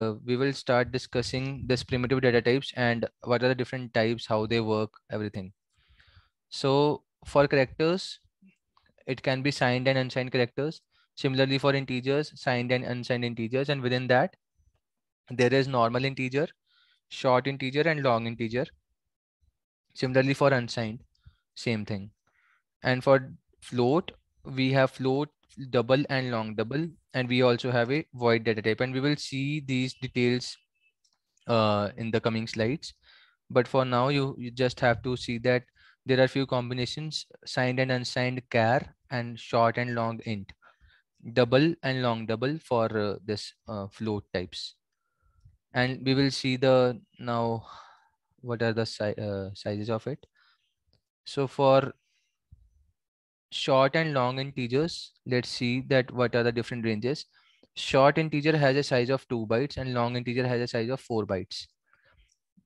Uh, we will start discussing this primitive data types and what are the different types, how they work, everything. So for characters, it can be signed and unsigned characters. Similarly for integers, signed and unsigned integers. And within that, there is normal integer, short integer and long integer. Similarly for unsigned, same thing. And for float, we have float, double and long double and we also have a void data type and we will see these details uh, in the coming slides but for now you, you just have to see that there are few combinations signed and unsigned char and short and long int double and long double for uh, this uh, float types and we will see the now what are the si uh, sizes of it so for short and long integers. Let's see that what are the different ranges. Short integer has a size of 2 bytes and long integer has a size of 4 bytes.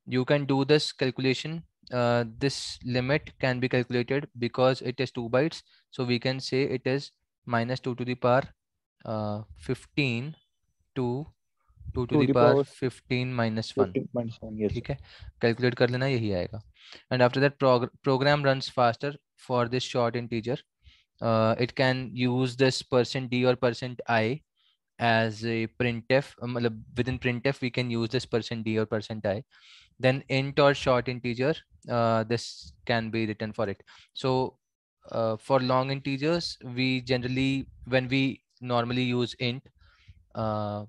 You can do this calculation. Uh, this limit can be calculated because it is 2 bytes. So we can say it is minus 2 to the power uh, 15 to 2 to, the, the power, power 15 minus 1 15 minus 1 yes ठीक है calculate कर लेना यही आएगा and after that program runs faster uh, it can use this percent %d or percent %i as a printf. Um, within printf, we can use this percent %d or percent %i. Then int or short integer, uh, this can be written for it. So uh, for long integers, we generally, when we normally use int, So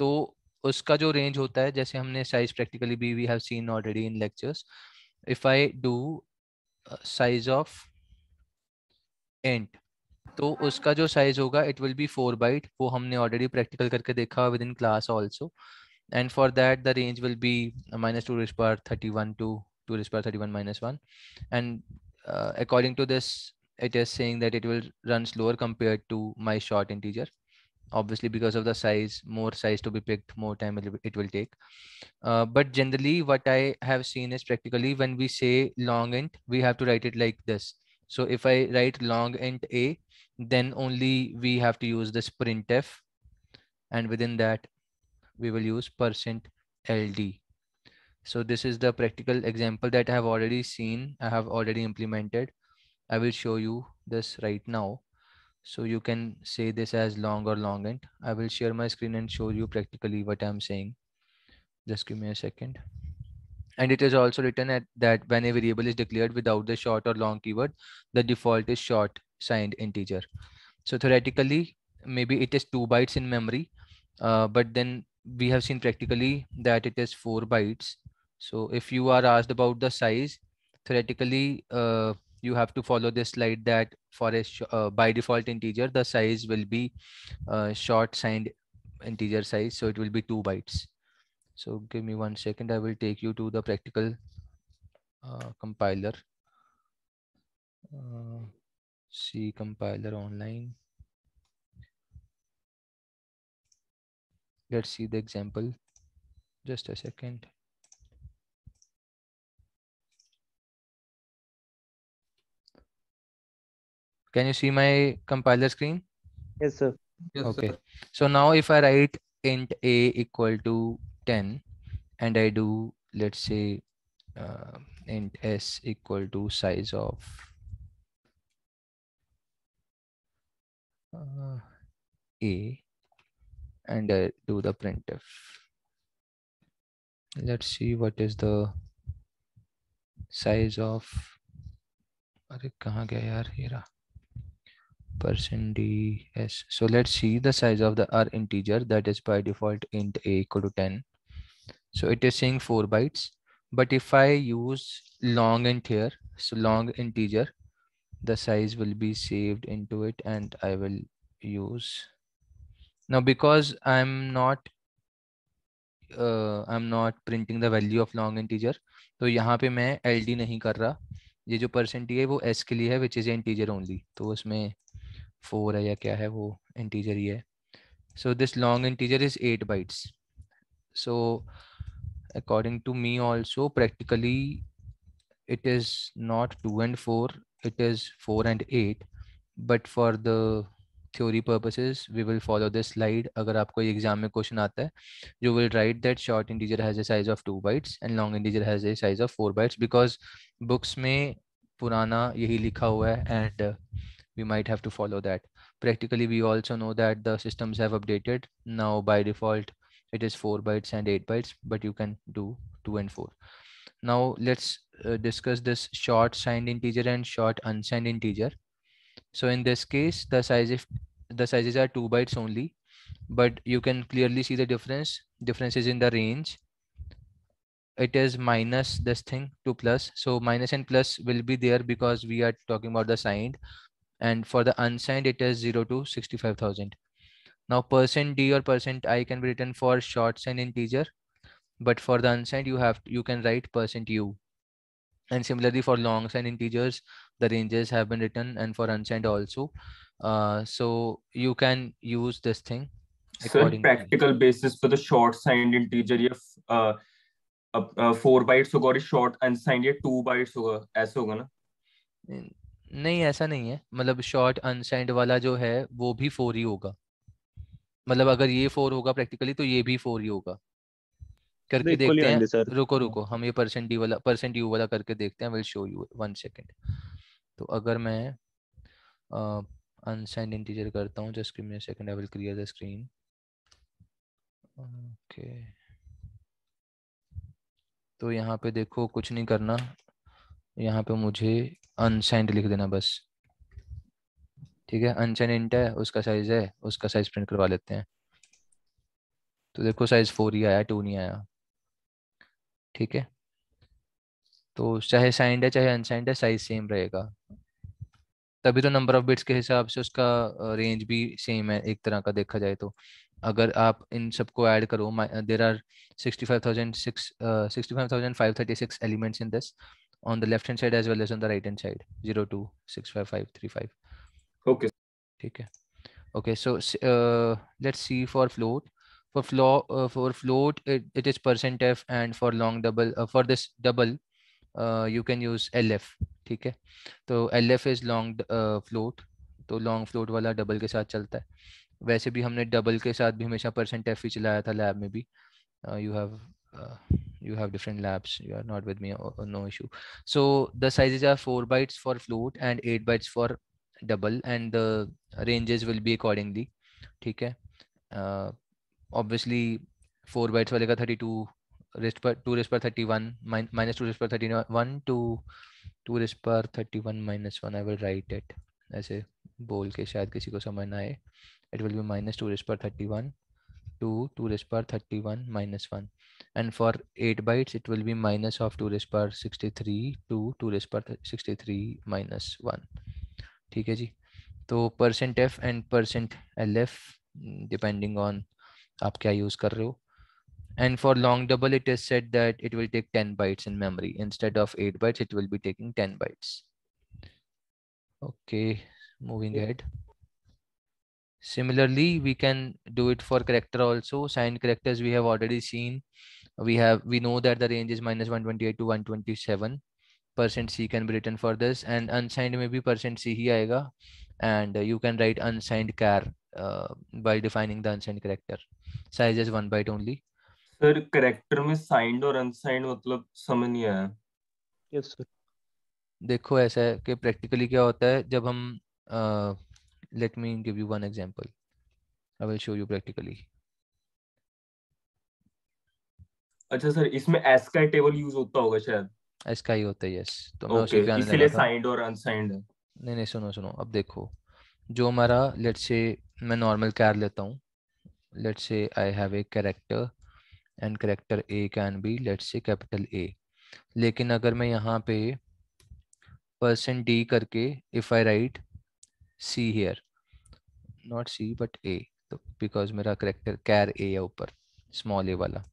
uh, उसका जो range होता है जैसे हमने size practically भी we have seen already in lectures if I do size of int तो उसका जो साइज होगा it will be four byte वो हमने ऑलरेडी प्रैक्टिकल करके देखा within class also and for that the range will be minus two raise पर thirty one to two raise पर thirty one minus one and according to this it is saying that it will run slower compared to my short integer obviously because of the size more size to be picked more time it will take uh, but generally what i have seen is practically when we say long int we have to write it like this So if I write long int a, then only we have to use this printf and within that we will use percent LD. So this is the practical example that I have already seen. I have already implemented. I will show you this right now. So you can say this as long or long int. I will share my screen and show you practically what I'm saying. Just give me a second. And it is also written at, that when a variable is declared without the short or long keyword, the default is short signed integer. So theoretically, maybe it is two bytes in memory, uh, but then we have seen practically that it is four bytes. So if you are asked about the size, theoretically, uh, you have to follow this slide that for a uh, by default integer, the size will be uh, short signed integer size. So it will be two bytes. So give me one second. I will take you to the practical uh, compiler. Uh, C compiler online. Let's see the example. Just a second. Can you see my compiler screen? Yes, sir. Yes, okay. Sir. So now if I write int a equal to 10 and I do, let's say, uh, int s equal to size of uh, a and I do the printf. Let's see what is the size of अरे percent d s so let's see the size of the r integer that is by default int a equal to 10 So it is saying four bytes. But if I use long int here, so long integer, the size will be saved into it and I will use. Now, because I'm not uh, I'm not printing the value of long integer, so yahan pe main ld nahi kar raha ये जो percent है वो S के लिए है which is integer only तो उसमें four है या क्या है वो इंटीजर ही है so this long integer is eight bytes so according to me also practically it is not 2 and 4 it is 4 and 8 but for the theory purposes we will follow this slide अगर आपको ये exam में question आता you will write that short integer has a size of two bytes and long integer has a size of four bytes because books में purana यही likha हुआ and we might have to follow that practically we also know that the systems have updated now by default it is 4 bytes and 8 bytes but you can do 2 and 4 now let's uh, discuss this short signed integer and short unsigned integer so in this case the size if the sizes are 2 bytes only but you can clearly see the difference difference is in the range it is minus this thing to plus so minus and plus will be there because we are talking about the signed and for the unsigned it is 0 to 65000 Now percent %d or percent %i can be written for shorts and integer, but for the unsigned you have you can write percent %u. And similarly for longs and integers, the ranges have been written and for unsigned also. Uh, so you can use this thing. So practical basis for the short signed integer, if uh, uh, uh four bytes होगा और short unsigned ये two bytes होगा as so gonna नहीं ऐसा नहीं है मतलब short unsigned वाला जो है वो भी फोर ही होगा. मतलब अगर ये फोर होगा प्रैक्टिकली तो ये भी फोर ही होगा करके देखते हैं रुको रुको हम ये परसेंट डी वाला परसेंट यू वाला करके देखते हैं will show you one second तो अगर मैं अनसाइंड uh, इंटीजर करता हूँ just give second I will clear the screen okay तो यहाँ पे देखो कुछ नहीं करना यहाँ पे मुझे अनसाइंड लिख देना बस ठीक है अनशन इंट है उसका साइज है उसका साइज प्रिंट करवा लेते हैं तो देखो साइज फोर ही आया टू नहीं आया ठीक है तो चाहे साइंड है चाहे अनसाइंड है साइज सेम रहेगा तभी तो नंबर ऑफ बिट्स के हिसाब से उसका रेंज भी सेम है एक तरह का देखा जाए तो अगर आप इन सबको ऐड करो there are sixty five thousand six elements in this on the left hand side as well as on the right hand side zero to six five five three five okay ठीक है okay so let's see for float for flow for float it is percent F and for long double for this double you can use L F ठीक है तो L F is long float तो long float वाला double के साथ चलता है वैसे भी हमने डबल के साथ भी हमेशा परसेंट एफ ही चलाया था लैब में भी you have you have different labs you are not with me no issue so the size are four bytes for float and eight bytes for double and the will will be ठीक है obviously four bytes वाले का thirty two raised पर two raised पर thirty one minus two raised पर thirty one to two raised पर thirty one minus one I will write it ऐसे बोल के शायद किसी को समझ ना आए it will be minus two raised पर thirty one to two raised पर thirty one minus one and for eight bytes it will be minus of two raised पर sixty three to two raised पर sixty three minus one ठीक है जी तो percent F and percent L F depending on आप क्या use कर रहे हो and for long double it is said that it will take 10 bytes in memory instead of 8 bytes it will be taking 10 bytes okay moving ahead similarly we can do it for character also signed characters we have already seen we have we know that the range is minus 128 to 127 percent C can be return for this and unsigned में भी percent C ही आएगा and you can write unsigned char by defining the unsigned character size is one byte only sir character में signed और unsigned मतलब समझ नहीं आया yes, देखो ऐसा है कि प्रैक्टिकली क्या होता है जब हम let me give you one example I will show you practically अच्छा सर इसमें का टेबल यूज होता होगा शायद इसका ही होता है यस तो मैं okay, उसी इसीलिए साइंड और अनसाइंड है नहीं नहीं सुनो सुनो अब देखो जो हमारा लेट्स से मैं नॉर्मल कैर लेता हूँ let's say I have a character and character A can be let's say capital A लेकिन अगर मैं यहाँ पे परसेंट डी करके if I write C here not C but A तो बिकॉज मेरा करेक्टर कैर ए है ऊपर स्मॉल ए वाला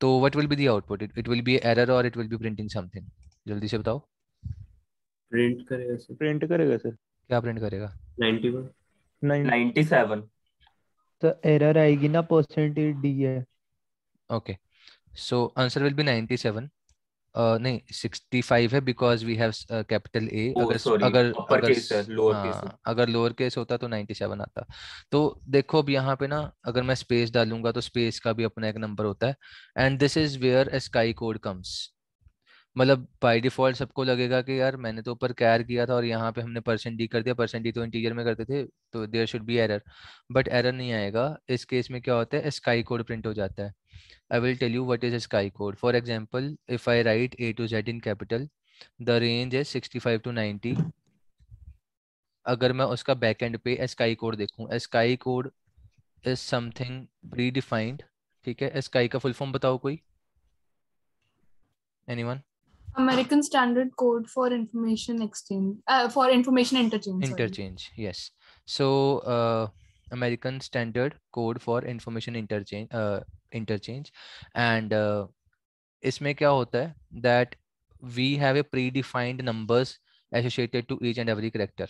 तो what will be the output it will be error और it will be printing something जल्दी से बताओ प्रिंट करेगा सर प्रिंट करेगा सर क्या प्रिंट करेगा 91 97 तो एरर आएगी ना परसेंटेज डी है okay so answer will be 97 नहीं सिक्सटी फाइव है because we have capital A अगर अगर अगर है, लोअर केस हाँ, अगर लोअर केस होता तो नाइन्टी सेवन आता तो देखो अब यहाँ पे ना अगर मैं स्पेस डालूंगा तो स्पेस का भी अपना एक नंबर होता है and this is where a ASCII code comes मतलब बाई डिफॉल्ट सबको लगेगा कि यार मैंने तो ऊपर कैर किया था और यहाँ पे हमने परसेंट डी कर दिया परसेंट डी तो इंटीजर में करते थे तो there should be error but error नहीं आएगा इस केस में क्या होता है स्काई कोड प्रिंट हो जाता है I will tell you what is ASCII code for example if I write A to Z in capital the range is sixty five to ninety अगर मैं उसका बैक एंड पे स्काई कोड देखूँ ASCII code is something predefined ठीक है ASCII का full form बताओ कोई one American Standard Code for Information Exchange, uh, for Information Interchange. Interchange, sorry. yes. So, uh, American Standard Code for Information Interchange, uh, interchange, and uh, इसमें क्या होता है that we have a predefined numbers associated to each and every character.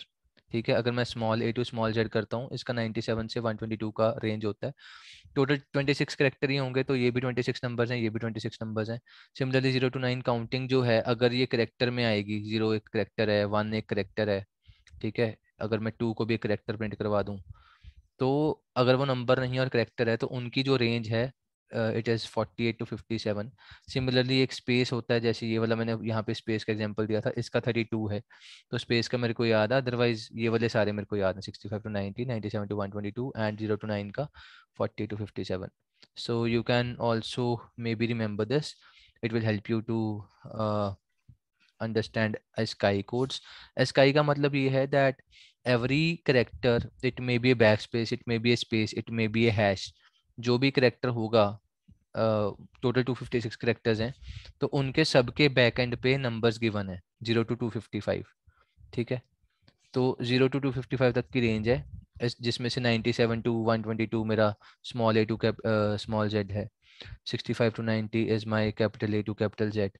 ठीक है अगर मैं small A to small Z करता हूँ इसका 97 से 122 का रेंज होता है टोटल 26 करेक्टर ही होंगे तो ये भी 26 नंबर्स हैं ये भी 26 नंबर्स हैं similarly zero to nine counting जो है अगर ये करेक्टर में आएगी जीरो एक करेक्टर है वन एक करेक्टर है ठीक है अगर मैं टू को भी एक करेक्टर प्रिंट करवा दूँ तो अगर वो नंबर नहीं और करेक्टर है तो उनकी जो रेंज है it is forty eight to fifty seven similarly एक स्पेस होता है जैसे ये वाला मैंने यहाँ पे स्पेस का एग्जांपल दिया था इसका थर्टी टू है तो स्पेस का मेरे को याद है अदरवाइज ये वाले सारे मेरे को याद हैं sixty five to ninety ninety seven to one twenty to and zero to nine का forty two fifty seven you can also may be remember this it will help you to uh, sky ASCII codes sky का मतलब ये है that every character it may be A back space it may be A space it may be A hash जो भी character होगा total two fifty six characters हैं तो उनके सबके बैक एंड पे नंबर्स गिवन है zero to two fifty five ठीक है तो zero to two fifty five तक की रेंज है जिसमें से ninety seven to one twenty two मेरा small A to cap small Z है sixty five to ninety is my capital A to capital Z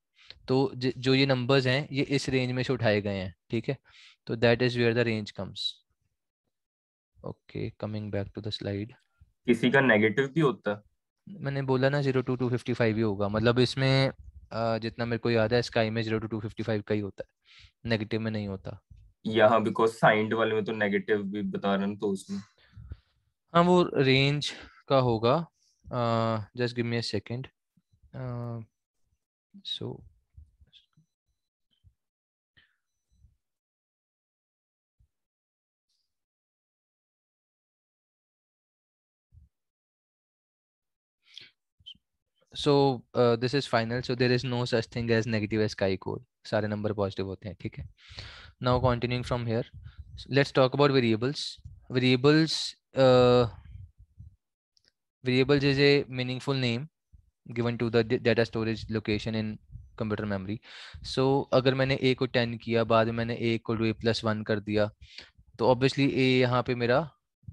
तो जो ये नंबर्स हैं ये इस रेंज में से उठाए गए हैं ठीक है तो that is where the range comes okay coming back to the slide किसी का नेगेटिव भी होता मैंने बोला ना zero to two fifty five ही होगा मतलब इसमें जितना मेरे को याद है इसका image zero to two fifty five का ही होता है नेगेटिव में नहीं होता यहाँ बिकॉज साइंड वाले में तो नेगेटिव भी बता रहे तो उसमें हाँ वो रेंज का होगा just give me a second so so this is final so there is no such thing as negative as ASCII code सारे नंबर पॉजिटिव होते हैं ठीक है now continuing from here let's talk about variables variables variables is a meaningful name given to the data storage location in computer memory so अगर मैंने ए को ten किया बाद में मैंने ए को ए प्लस वन कर दिया तो ऑब्वियसली ए यहाँ पे मेरा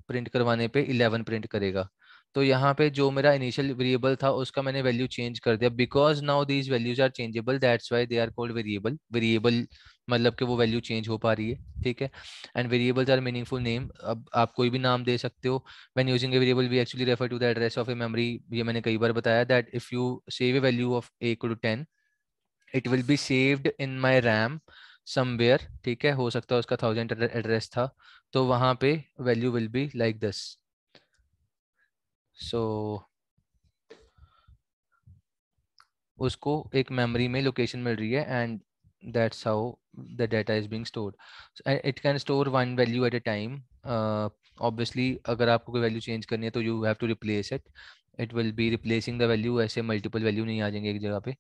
प्रिंट करवाने पे इलेवन प्रिंट करेगा तो यहाँ पे जो मेरा इनिशियल वेरिएबल था उसका मैंने वैल्यू चेंज कर दिया because now these values are changeable that's why they are called variable variable मतलब कि वो वैल्यू चेंज हो पा रही है ठीक है and variables are meaningful name अब आप कोई भी नाम दे सकते हो when using a variable we actually refer to the address of a memory ये मैंने कई बार बताया that if you save a value of A to ten it will be saved in my RAM somewhere ठीक है हो सकता है उसका थाउजेंड एड्रेस था तो वहाँ पे value will be like this so so, उसको एक मेमोरी में लोकेशन मिल रही है and that's how the data is being stored it can store one value at a time obviously अगर आपको कोई वैल्यू चेंज करनी है तो you have to replace it it will be replacing the value ऐसे मल्टीपल वैल्यू नहीं आ जाएंगे एक जगह पे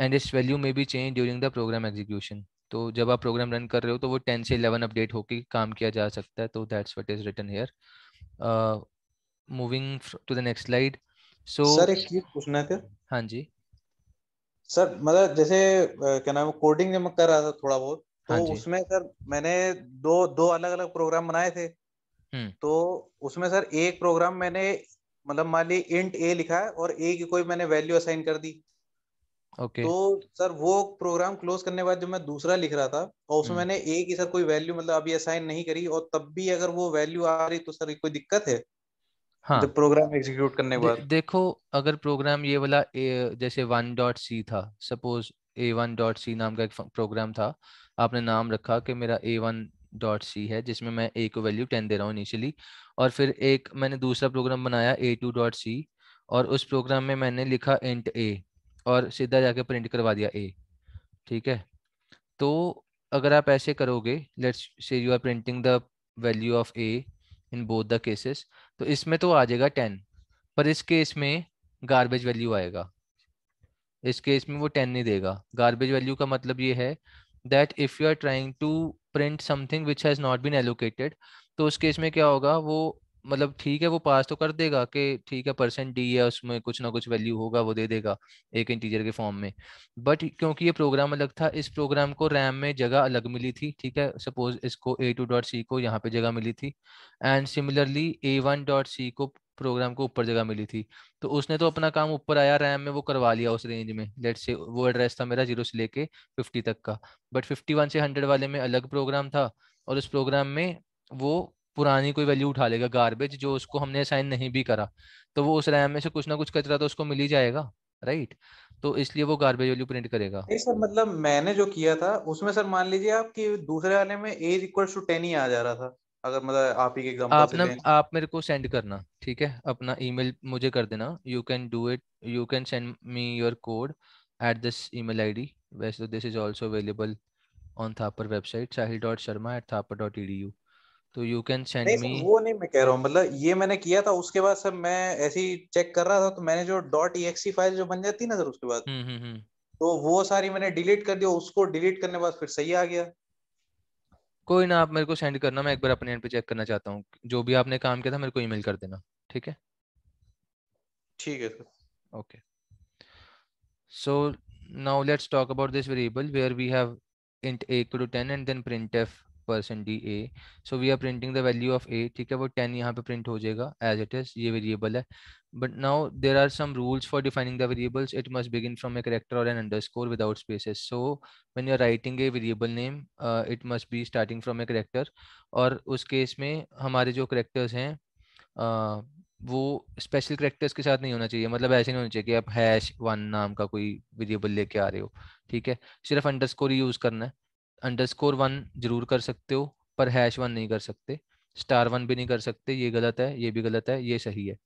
एंड इस वैल्यू में भी change during the program execution तो जब आप प्रोग्राम रन कर रहे हो तो वो टेन से इलेवन अपडेट होकर काम किया जा सकता है तो that's what is return here moving to the next slide so sir एक चीज पूछना था. हाँ जी सर मतलब जैसे क्या नाम है कोडिंग जब मैं कर रहा था थोड़ा बहुत तो हाँ उसमें सर मैंने दो दो अलग अलग प्रोग्राम बनाए थे हम्म। तो उसमें सर एक प्रोग्राम मैंने मतलब मान ली इंट ए लिखा है और ए की कोई मैंने वैल्यू असाइन कर दी ओके तो सर वो प्रोग्राम क्लोज करने के बाद जब मैं दूसरा लिख रहा था और उसमें हम्म। मैंने ए की सर कोई वैल्यू मतलब अभी असाइन नहीं करी और तब भी अगर वो वैल्यू आ रही तो सर कोई दिक्कत है हाँ जब प्रोग्राम एग्जीक्यूट करने के दे, बाद देखो अगर प्रोग्राम ये वाला ए, जैसे वन डॉट सी था suppose a one dot C नाम का एक प्रोग्राम था आपने नाम रखा कि मेरा ए वन डॉट सी है जिसमें मैं ए को वैल्यू टेन दे रहा हूँ इनिशियली और फिर एक मैंने दूसरा प्रोग्राम बनाया ए टू डॉट सी और उस प्रोग्राम में मैंने लिखा इंट ए और सीधा जाके प्रिंट करवा दिया ए ठीक है तो अगर आप ऐसे करोगे let's say you are printing the value of A in both the cases तो इसमें तो आ जाएगा टेन पर इस केस में गार्बेज वैल्यू आएगा इस केस में वो टेन नहीं देगा गार्बेज वैल्यू का मतलब ये है that if you are trying to print something which has not been allocated तो उस केस में क्या होगा वो मतलब ठीक है वो पास तो कर देगा कि ठीक है परसेंट डी है उसमें कुछ ना कुछ वैल्यू होगा वो दे देगा एक इंटीजर के फॉर्म में बट क्योंकि ये प्रोग्राम अलग था इस प्रोग्राम को रैम में जगह अलग मिली थी ठीक है सपोज इसको ए टू डॉट सी को यहाँ पे जगह मिली थी and similarly A one dot C को प्रोग्राम को ऊपर जगह मिली थी तो उसने तो अपना काम ऊपर आया रैम में वो करवा लिया उस रेंज में लेट से वो एड्रेस था मेरा जीरो से लेके फिफ्टी तक का बट फिफ्टी वन से हंड्रेड वाले में अलग प्रोग्राम था और उस प्रोग्राम में वो पुरानी कोई वैल्यू उठा लेगा गार्बेज जो उसको हमने असाइन नहीं भी करा तो वो उस रैम में से कुछ ना कुछ कचरा तो उसको मिल ही जाएगा राइट तो इसलिए वो गार्बेज वैल्यू प्रिंट करेगा नहीं सर मतलब मैंने जो किया था उसमें सर मान लीजिए आप कि दूसरे वाले में एज इक्वल टू टेन ही आ जा रहा था अगर मतलब आप ही एग्जांपल आप ना आप मेरे को सेंड करना ठीक है अपना ईमेल मुझे कर देना you can do it you can send me your code at this email ID वैसे this is also available on Thapar website Sahil dot dot Sharma at Thapar E D U तो यू कैन सेंड मी वो नहीं मैं कह रहा हूँ मतलब ये मैंने किया था उसके बाद सर मैं ऐसे ही चेक कर रहा था तो मैंने जो डॉट ई फाइल जो बन जाती ना सर उसके बाद हम्म, हम्म, हम्म। तो वो सारी मैंने डिलीट कर दी उसको डिलीट करने बाद फिर सही आ गया कोई ना आप मेरे को सेंड करना मैं एक बार अपने एंड पे चेक करना चाहता हूँ जो भी आपने काम किया था मेरे को ईमेल कर देना ठीक है ठीक है sir okay so now let's talk about this variable where we have int a equal to 10 and then printf percent D A so we are printing the value of A ठीक है वो ten यहाँ पे print हो जाएगा as it is ये variable है but now there are some rules for defining the variables it must begin from a character और an under score without spaces so when you are writing a variable name it must be starting from a character और उस case में हमारे जो characters हैं uh, वो special characters के साथ नहीं होना चाहिए मतलब ऐसे नहीं होना चाहिए कि आप हैश वन नाम का कोई वेरिएबल लेके आ रहे हो ठीक है सिर्फ अंडरस्कोर यूज़ करना है अंडरस्कोर वन जरूर कर सकते हो पर हैश वन नहीं कर सकते स्टार वन भी नहीं कर सकते ये गलत है ये भी गलत है ये सही है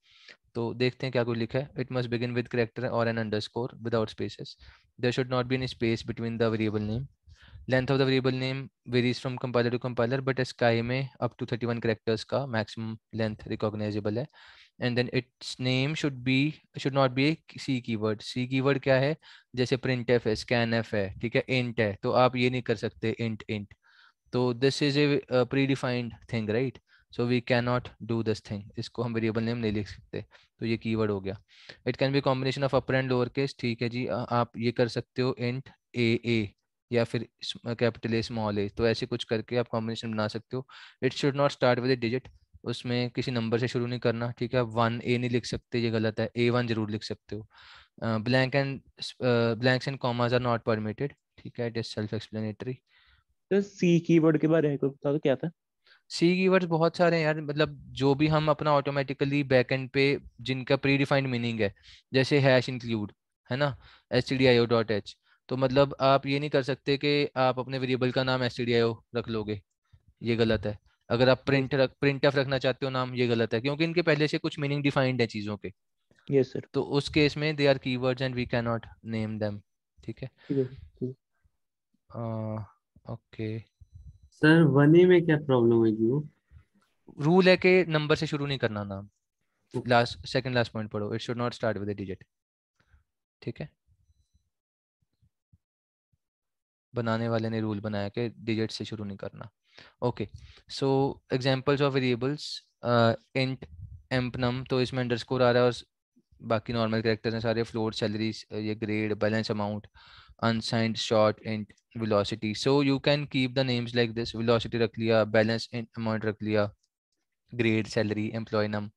तो देखते हैं क्या कोई लिखा है it must begin with character और an underscore without spaces there should not be in space between the variable name length of the variable name varies from compiler to compiler but स्काई में up to thirty one characters का maximum length recognizable है and then it's name should be should not be C word C word क्या है जैसे print F है scan F है ठीक है इंट है तो आप ये नहीं कर सकते इंट इंट तो this is a predefined thing right so we can not do this thing इसको हम वेरिएबल नेम नहीं लिख सकते तो ये कीवर्ड हो गया it can be combination of upper and lower case ठीक है जी आप ये कर सकते हो इंट ए ए या फिर कैपिटल ए स्मॉल ए तो ऐसे कुछ करके आप कॉम्बिनेशन बना सकते हो it should not start with a digit उसमें किसी नंबर से शुरू नहीं करना ठीक है आप वन ए नहीं लिख सकते ये गलत है ए वन जरूर लिख सकते हो blank and blanks and commas are not permitted ठीक है इट इज सेल्फ एक्सप्लेनेटरी तो सी कीवर्ड के बारे में कुछ बता दो तो क्या था सी कीवर्ड्स बहुत सारे हैं यार मतलब जो भी हम अपना ऑटोमेटिकली बैक एंड पे जिनका प्री डिफाइंड मीनिंग है जैसे हैश इंक्लूड है ना H D I O dot H तो मतलब आप ये नहीं कर सकते कि आप अपने वेरिएबल का नाम एस रख लोगे ये गलत है अगर आप प्रिंट रख प्रिंट एफ रखना चाहते हो नाम ये गलत है क्योंकि इनके पहले से कुछ मीनिंग डिफाइंड है चीज़ों के यस yes, सर तो उस केस में they are keywords and we can not name them ठीक है ओके सर वन में क्या प्रॉब्लम है जी रूल है कि नंबर से शुरू नहीं करना नाम लास्ट सेकंड लास्ट पॉइंट पढ़ो it should not start with a digit ठीक है बनाने वाले ने रूल बनाया कि डिजिट से शुरू नहीं करना okay so examples of variables int empnum तो इसमें अंडरस्कोर आ रहा है और बाकी नॉर्मल करेक्टर्स हैं सारे फ्लोर सैलरी uh, ये grade balance amount unsigned short int velocity so you can keep the names like this velocity रख लिया बैलेंस इंट अमाउंट रख लिया grade salary employ num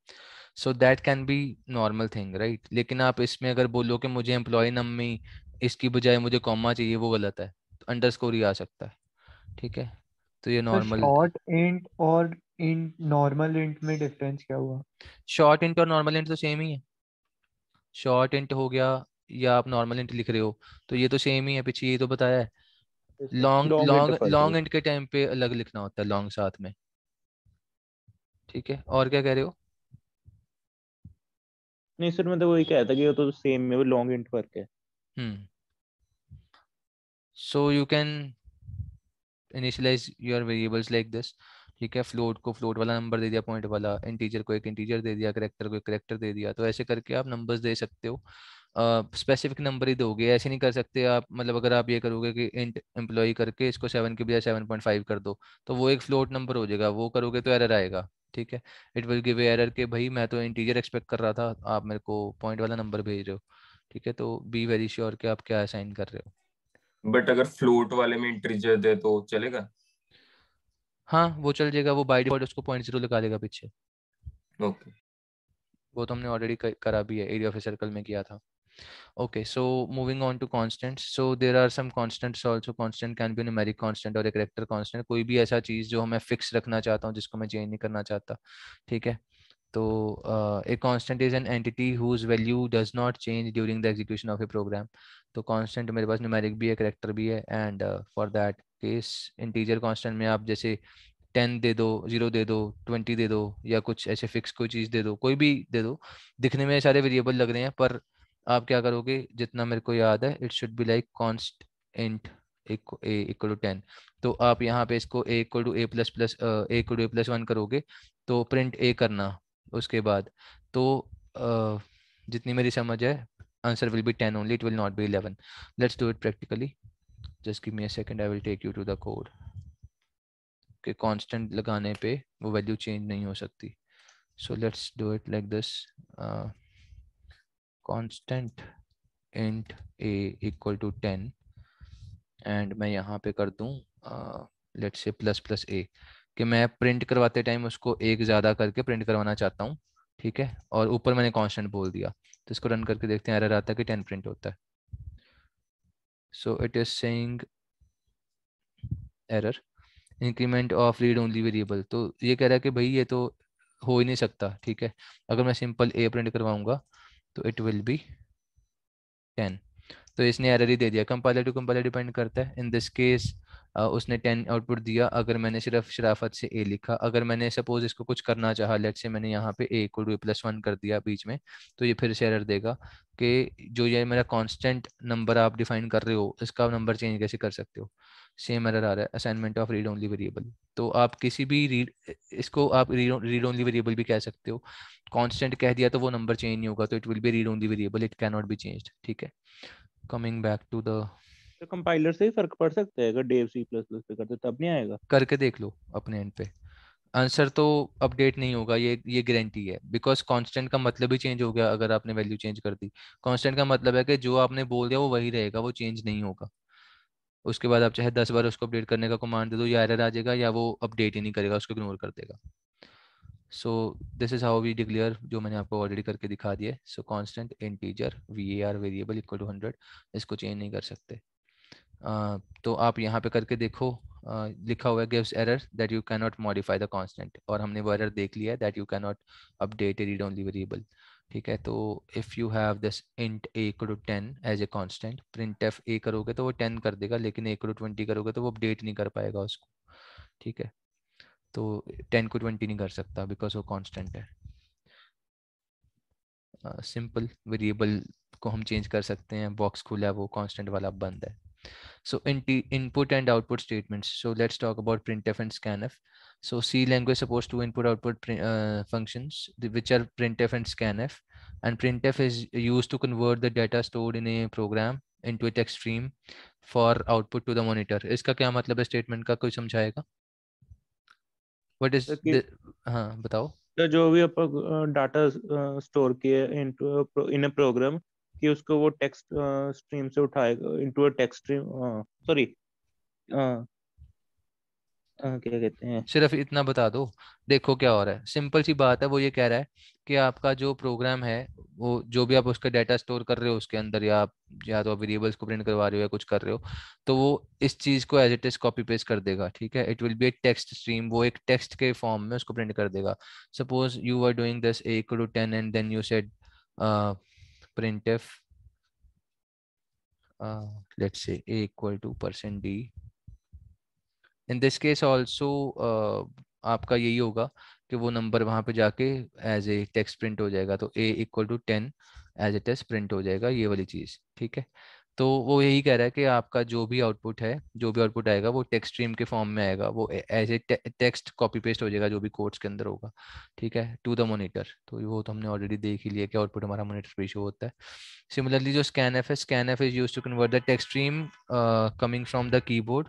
so that can be normal thing right लेकिन आप इसमें अगर बोलो कि मुझे एम्प्लॉय नम में इसकी बजाय मुझे कॉमा चाहिए वो गलत है अंडरस्कोर ही आ सकता है ठीक है तो ये नॉर्मल शॉर्ट इंट और इंट नॉर्मल इंट में डिफरेंस क्या हुआ शॉर्ट इंट और नॉर्मल इंट तो सेम ही है शॉर्ट इंट हो गया या आप नॉर्मल इंट लिख रहे हो तो ये तो सेम ही है पीछे ये तो बताया है लॉन्ग लॉन्ग लॉन्ग इंट के टाइम पे अलग लिखना होता है लॉन्ग साथ में ठीक है और क्या कह रहे हो नहीं सर मैं तो वही कह रहा था कि वो तो सेम में वो लॉन्ग इंट फर्क है हम्म so you can initialize your variables like this ठीक है फ्लोट को फ्लोट वाला नंबर दे दिया पॉइंट वाला इंटीजर को एक इंटीजर दे दिया करेक्टर को एक करेक्टर दे दिया तो ऐसे करके आप नंबर्स दे सकते हो स्पेसिफिक नंबर ही दोगे ऐसे नहीं कर सकते आप मतलब अगर आप ये करोगे कि इंट एम्प्लॉय करके इसको सेवन के बजाय सेवन पॉइंट फाइव कर दो तो वो एक फ्लोट नंबर हो जाएगा वो करोगे तो एरर आएगा ठीक है इट विल गिव एरर के भाई मैं तो इंटीजर एक्सपेक्ट कर रहा था आप मेरे को पॉइंट वाला नंबर भेज रहे हो ठीक है तो बी वेरी श्योर कि आप क्या असाइन कर रहे हो बट अगर फ्लोट वाले में इंटीजर दे तो चलेगा हाँ वो चल जाएगा वो बाई डिफॉल्ट उसको पॉइंट जीरो लगा देगा पीछे ओके वो तो हमने ऑलरेडी करा भी है एरिया ऑफ सर्कल में किया था okay so moving on to constants so there are some constants also constant can be numeric constant और एक rector constant कोई भी ऐसा चीज जो मैं फिक्स रखना चाहता हूँ जिसको मैं चेंज नहीं करना चाहता ठीक है तो a constant is an entity whose value does not change during the execution of a program तो कॉन्स्टेंट मेरे पास न्यूमेरिक भी है करेक्टर भी है and for that case integer constant में आप जैसे टेन दे दो जीरो दे दो ट्वेंटी दे दो या कुछ ऐसे फिक्स कोई चीज़ दे दो कोई भी दे दो दिखने में सारे वेरिएबल लग रहे हैं पर आप क्या करोगे जितना मेरे को याद है it should be like const int equal to ten तो आप यहाँ पे इसको A equal to A plus plus A equal to A plus one करोगे तो प्रिंट ए करना उसके बाद तो जितनी मेरी समझ है answer will be ten only it will not be eleven let's do it practically just give me a second I will take you to the code के कांस्टेंट लगाने पे वो वैल्यू चेंज नहीं हो सकती so let's do it like this constant int A equal to ten and मैं यहाँ पे कर दूँ लेट्स से प्लस प्लस ए कि मैं प्रिंट करवाते टाइम उसको एक ज़्यादा करके प्रिंट करवाना चाहता हूँ ठीक है और ऊपर मैंने कॉन्स्टेंट बोल दिया तो इसको रन करके देखते हैं एरर आता है कि टेन प्रिंट होता है so it is saying error increment of read only variable तो ये कह रहा है कि भाई ये तो हो ही नहीं सकता ठीक है अगर मैं सिंपल ए प्रिंट करवाऊंगा तो इट विल बी टेन तो इसने एरर ही दे दिया कंपाइलर टू कंपाइलर डिपेंड करता है इन दिस केस उसने टेन आउटपुट दिया अगर मैंने सिर्फ शराफत से ए लिखा अगर मैंने सपोज इसको कुछ करना चाहा लेट से मैंने यहाँ पे ए को डू प्लस वन कर दिया बीच में तो ये फिर से एरर देगा कि जो ये मेरा कांस्टेंट नंबर आप डिफाइन कर रहे हो इसका नंबर चेंज कैसे कर सकते हो सेम एरर आ रहा है assignment of read only variable तो आप किसी भी रीड इसको आप रीड ओनली वेरिएबल भी कह सकते हो कांस्टेंट कह दिया तो वो नंबर चेंज नहीं होगा तो it will be read only variable it can not be changed ठीक है coming back to the compiler से ही फर्क पड़ सकता है अगर डेव सी प्लस प्लस पे करते तब नहीं आएगा करके देख लो अपने एंड पे आंसर तो अपडेट नहीं होगा ये ये गारंटी है बिकॉज कांस्टेंट का मतलब ही चेंज हो गया अगर आपने वैल्यू चेंज कर दी कांस्टेंट का मतलब है कि जो आपने बोल दिया वो वही रहेगा वो चेंज नहीं होगा उसके बाद आप चाहे दस बार उसको अपडेट करने का कमांड दे दो या एरर आ जाएगा या वो अपडेट ही नहीं करेगा उसको इग्नोर कर देगा so this is how we declare जो मैंने आपको ऑलरेडी करके दिखा दिए so constant integer V A R variable equal to hundred इसको चेंज नहीं कर सकते uh, तो आप यहाँ पे करके देखो uh, लिखा हुआ है gives error that you can not modify the constant और हमने वो एरर देख लिया है that you can not update read only variable ठीक है तो if you have this int A करो ten as a constant print F A करोगे तो वो टेन कर देगा लेकिन ए करो ट्वेंटी करोगे तो वो अपडेट नहीं कर पाएगा उसको ठीक है तो टेन को ट्वेंटी नहीं कर सकता बिकॉज वो कॉन्स्टेंट है सिंपल uh, वेरिएबल को हम चेंज कर सकते हैं बॉक्स खुला है वो कॉन्स्टेंट वाला बंद है So in input and output statements. So let's talk about printf and scanf. So C language supports two input output print, uh, functions, the, which are printf and scanf. And printf is used to convert the data stored in a program into a text stream for output to the monitor. iska kya matlab hai statement ka koi samjhayega What is okay. the, हाँ बताओ. जो भी अपन data store किए इन इन अ programme कि उसको वो text stream से उठाएगा into a text stream sorry क्या कहते हैं सिर्फ इतना बता दो देखो क्या हो रहा है सिंपल सी बात है वो ये कह रहा है कि आपका जो प्रोग्राम है वो जो भी आप उसका डाटा स्टोर कर रहे हो उसके अंदर या आप या तो वेरिएबल्स को प्रिंट करवा रहे हो या कुछ कर रहे हो तो वो इस चीज को as it is copy paste कर देगा ठीक है it will be a text stream वो एक टेक्स्ट के फॉर्म में उसको प्रिंट कर देगा suppose you are doing this A to ten and then you said printf uh, let's say a equal to percent d in this case also uh, आपका यही होगा कि वो नंबर वहां पे जाके एज ए टेक्स्ट प्रिंट हो जाएगा तो a to ten as a test print हो जाएगा ये वाली चीज ठीक है तो वो यही कह रहा है कि आपका जो भी आउटपुट है जो भी आउटपुट आएगा वो टेक्स्ट स्ट्रीम के फॉर्म में आएगा वो as a text copy paste हो जाएगा जो भी कोर्ट्स के अंदर होगा ठीक है टू द मोनीटर तो वो तो हमने ऑलरेडी देख ही लिया कि आउटपुट हमारा मोनिटर पे शो होता है सिमिलरली जो स्कैन एफ है scan F is use to convert the text stream coming from the keyboard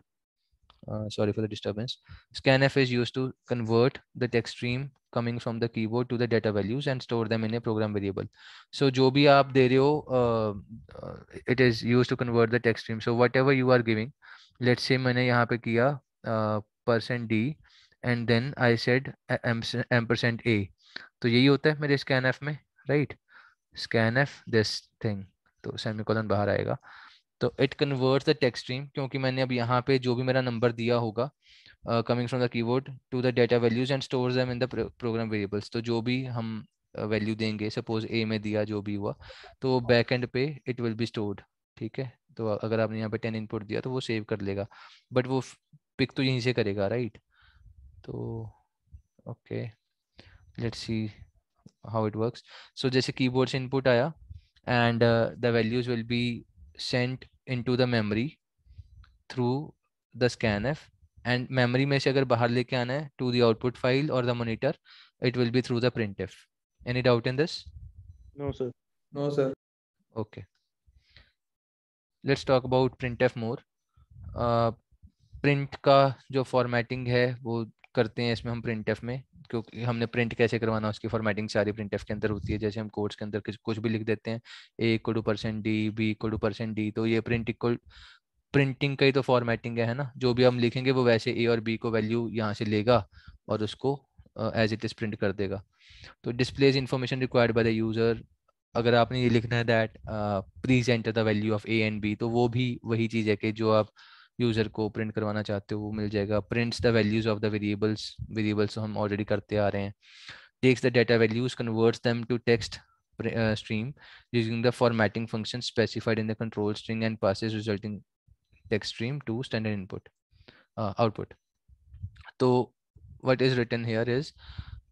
sorry for the disturbance. Scanf is used to convert the text stream coming from the keyboard to the data values and store them in a program variable. So jo bhi aap de rahe ho it is used to convert the text stream. So whatever you are giving, let's say maine yahan pe kiya uh, percent d and then I said m percent a. to yahi hota hai mere scanf mein right? scanf this thing. to semicolon bahar aayega तो it converts the text stream क्योंकि मैंने अब यहाँ पे जो भी मेरा number दिया होगा coming from the keyboard to the data values and stores in the program variables तो जो भी हम वैल्यू uh, देंगे सपोज ए में दिया जो भी हुआ तो बैक एंड पे इट विल बी स्टोर्ड ठीक है तो अगर आपने यहाँ पे टेन इनपुट दिया तो वो सेव कर लेगा बट वो पिक तो यहीं से करेगा राइट तो okay let's see how it works so जैसे कीबोर्ड से इनपुट आया and the values will be sent into the memory through the scanf and memory में से अगर बाहर लेके आना है to the output file or the monitor it will be through the printf any doubt in this no sir no sir okay let's talk about printf more uh, print का जो formatting है वो करते हैं इसमें हम प्रिंट एफ में क्योंकि हमने प्रिंट कैसे करवाना उसकी फॉर्मेटिंग सारी प्रिंट एफ के अंदर होती है जैसे हम कोड्स के अंदर कुछ भी लिख देते हैं A equal to percent D B equal to percent D तो ये प्रिंट इक्वल प्रिंटिंग का ही तो फॉर्मेटिंग है ना जो भी हम लिखेंगे वो वैसे ए और बी को वैल्यू यहाँ से लेगा और उसको एज इट इज प्रिंट कर देगा तो displays information required by the user अगर आपने ये लिखना है that present the value of A and B तो वो भी वही चीज़ है कि जो आप uh, यूजर को प्रिंट करवाना चाहते हो वो मिल जाएगा prints the values of the variables variables हम ऑलरेडी करते आ रहे हैं takes the data values converts them to text stream using the formatting function specified in the control string and passes resulting text stream to standard input output तो what is return here is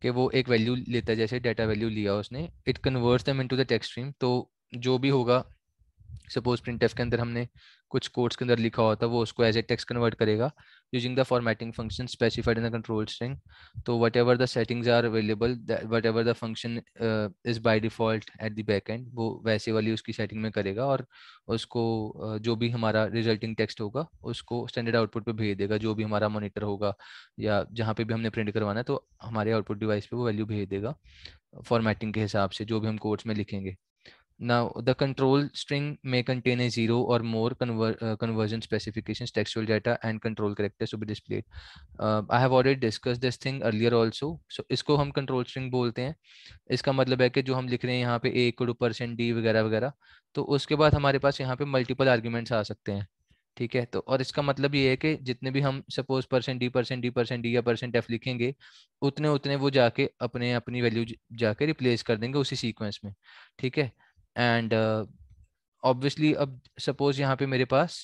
कि वो एक value लेता है जैसे data value लिया उसने it converts them into the text stream तो जो भी होगा सपोज प्रिंट के अंदर हमने कुछ कोड्स के अंदर लिखा होता है वो उसको एज ए टेक्स कन्वर्ट करेगा using the formatting function specified in the control string तो whatever the settings are available whatever the function is by default at the back end वो वैसे वाली उसकी सेटिंग में करेगा और उसको uh, जो भी हमारा रिजल्टिंग टेक्स्ट होगा उसको स्टैंडर्ड आउटपुट पे भेज देगा जो भी हमारा मॉनिटर होगा या जहाँ पे भी हमने प्रिंट करवाना है तो हमारे आउटपुट डिवाइस पे वो वैल्यू भेज देगा फॉर्मेटिंग के हिसाब से जो भी हम कोर्ट्स में लिखेंगे Now, the control string may contain a zero or more conver uh, conversion specifications, textual data, and control characters to be displayed. Uh, I have already discussed this thing earlier also. So isko hum control string bolte hain iska matlab hai ki jo hum likh rahe hain yahan pe a equal to percent d वगैरह वगैरह to uske baad hamare paas yahan pe multiple arguments aa sakte hain theek hai to aur iska matlab ye hai ki jitne bhi hum suppose percent d percent d percent d ya percent f likhenge utne utne wo jaake apne apni value jaake replace kar denge usi sequence mein theek hai and obviously uh, अब suppose यहाँ पे मेरे पास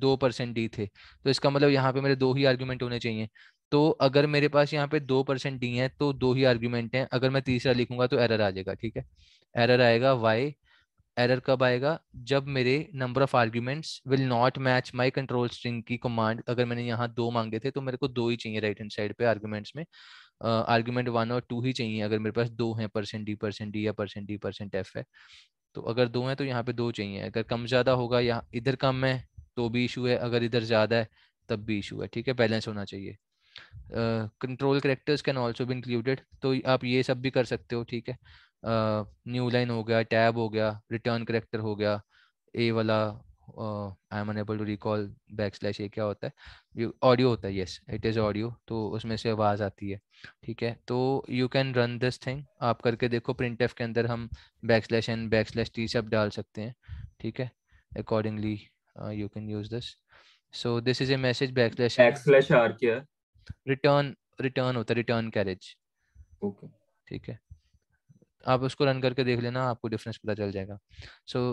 दो percent D थे तो इसका मतलब यहाँ पे मेरे दो ही आर्ग्यूमेंट होने चाहिए तो अगर मेरे पास यहाँ पे दो परसेंट डी है तो दो ही आर्ग्यूमेंट हैं अगर मैं तीसरा लिखूंगा तो एरर आ जाएगा ठीक है एरर आएगा वाई एरर कब आएगा जब मेरे number of arguments will not match my control string की कमांड अगर मैंने यहाँ दो मांगे थे तो मेरे को दो ही चाहिए राइट हैंड साइड पे आर्ग्यूमेंट्स में आर्ग्यूमेंट वन और टू ही चाहिए अगर मेरे पास दो हैं परसेंट डी परसेंट डी या परसेंट डी परसेंट एफ है तो अगर दो हैं तो यहाँ पे दो चाहिए अगर कम ज़्यादा होगा या इधर कम है तो भी इशू है अगर इधर ज़्यादा है तब भी इशू है ठीक है बैलेंस होना चाहिए कंट्रोल करेक्टर्स कैन ऑल्सो भी इंक्लूडेड तो आप ये सब भी कर सकते हो ठीक है न्यू uh, लाइन हो गया टैब हो गया रिटर्न करेक्टर हो गया ए वाला I am unable to recall backslash ये क्या होता है ऑडियो होता है येस इट इज़ ऑडियो तो उसमें से आवाज़ आती है ठीक है तो you can run this thing आप करके देखो प्रिंट एफ के अंदर हम backslash and backslash T सब डाल सकते हैं ठीक है accordingly you can use this so this is a message backslash backslash R क्या रिटर्न रिटर्न होता है रिटर्न कैरेज ओके ठीक है आप उसको रन करके देख लेना आपको डिफरेंस पता चल जाएगा so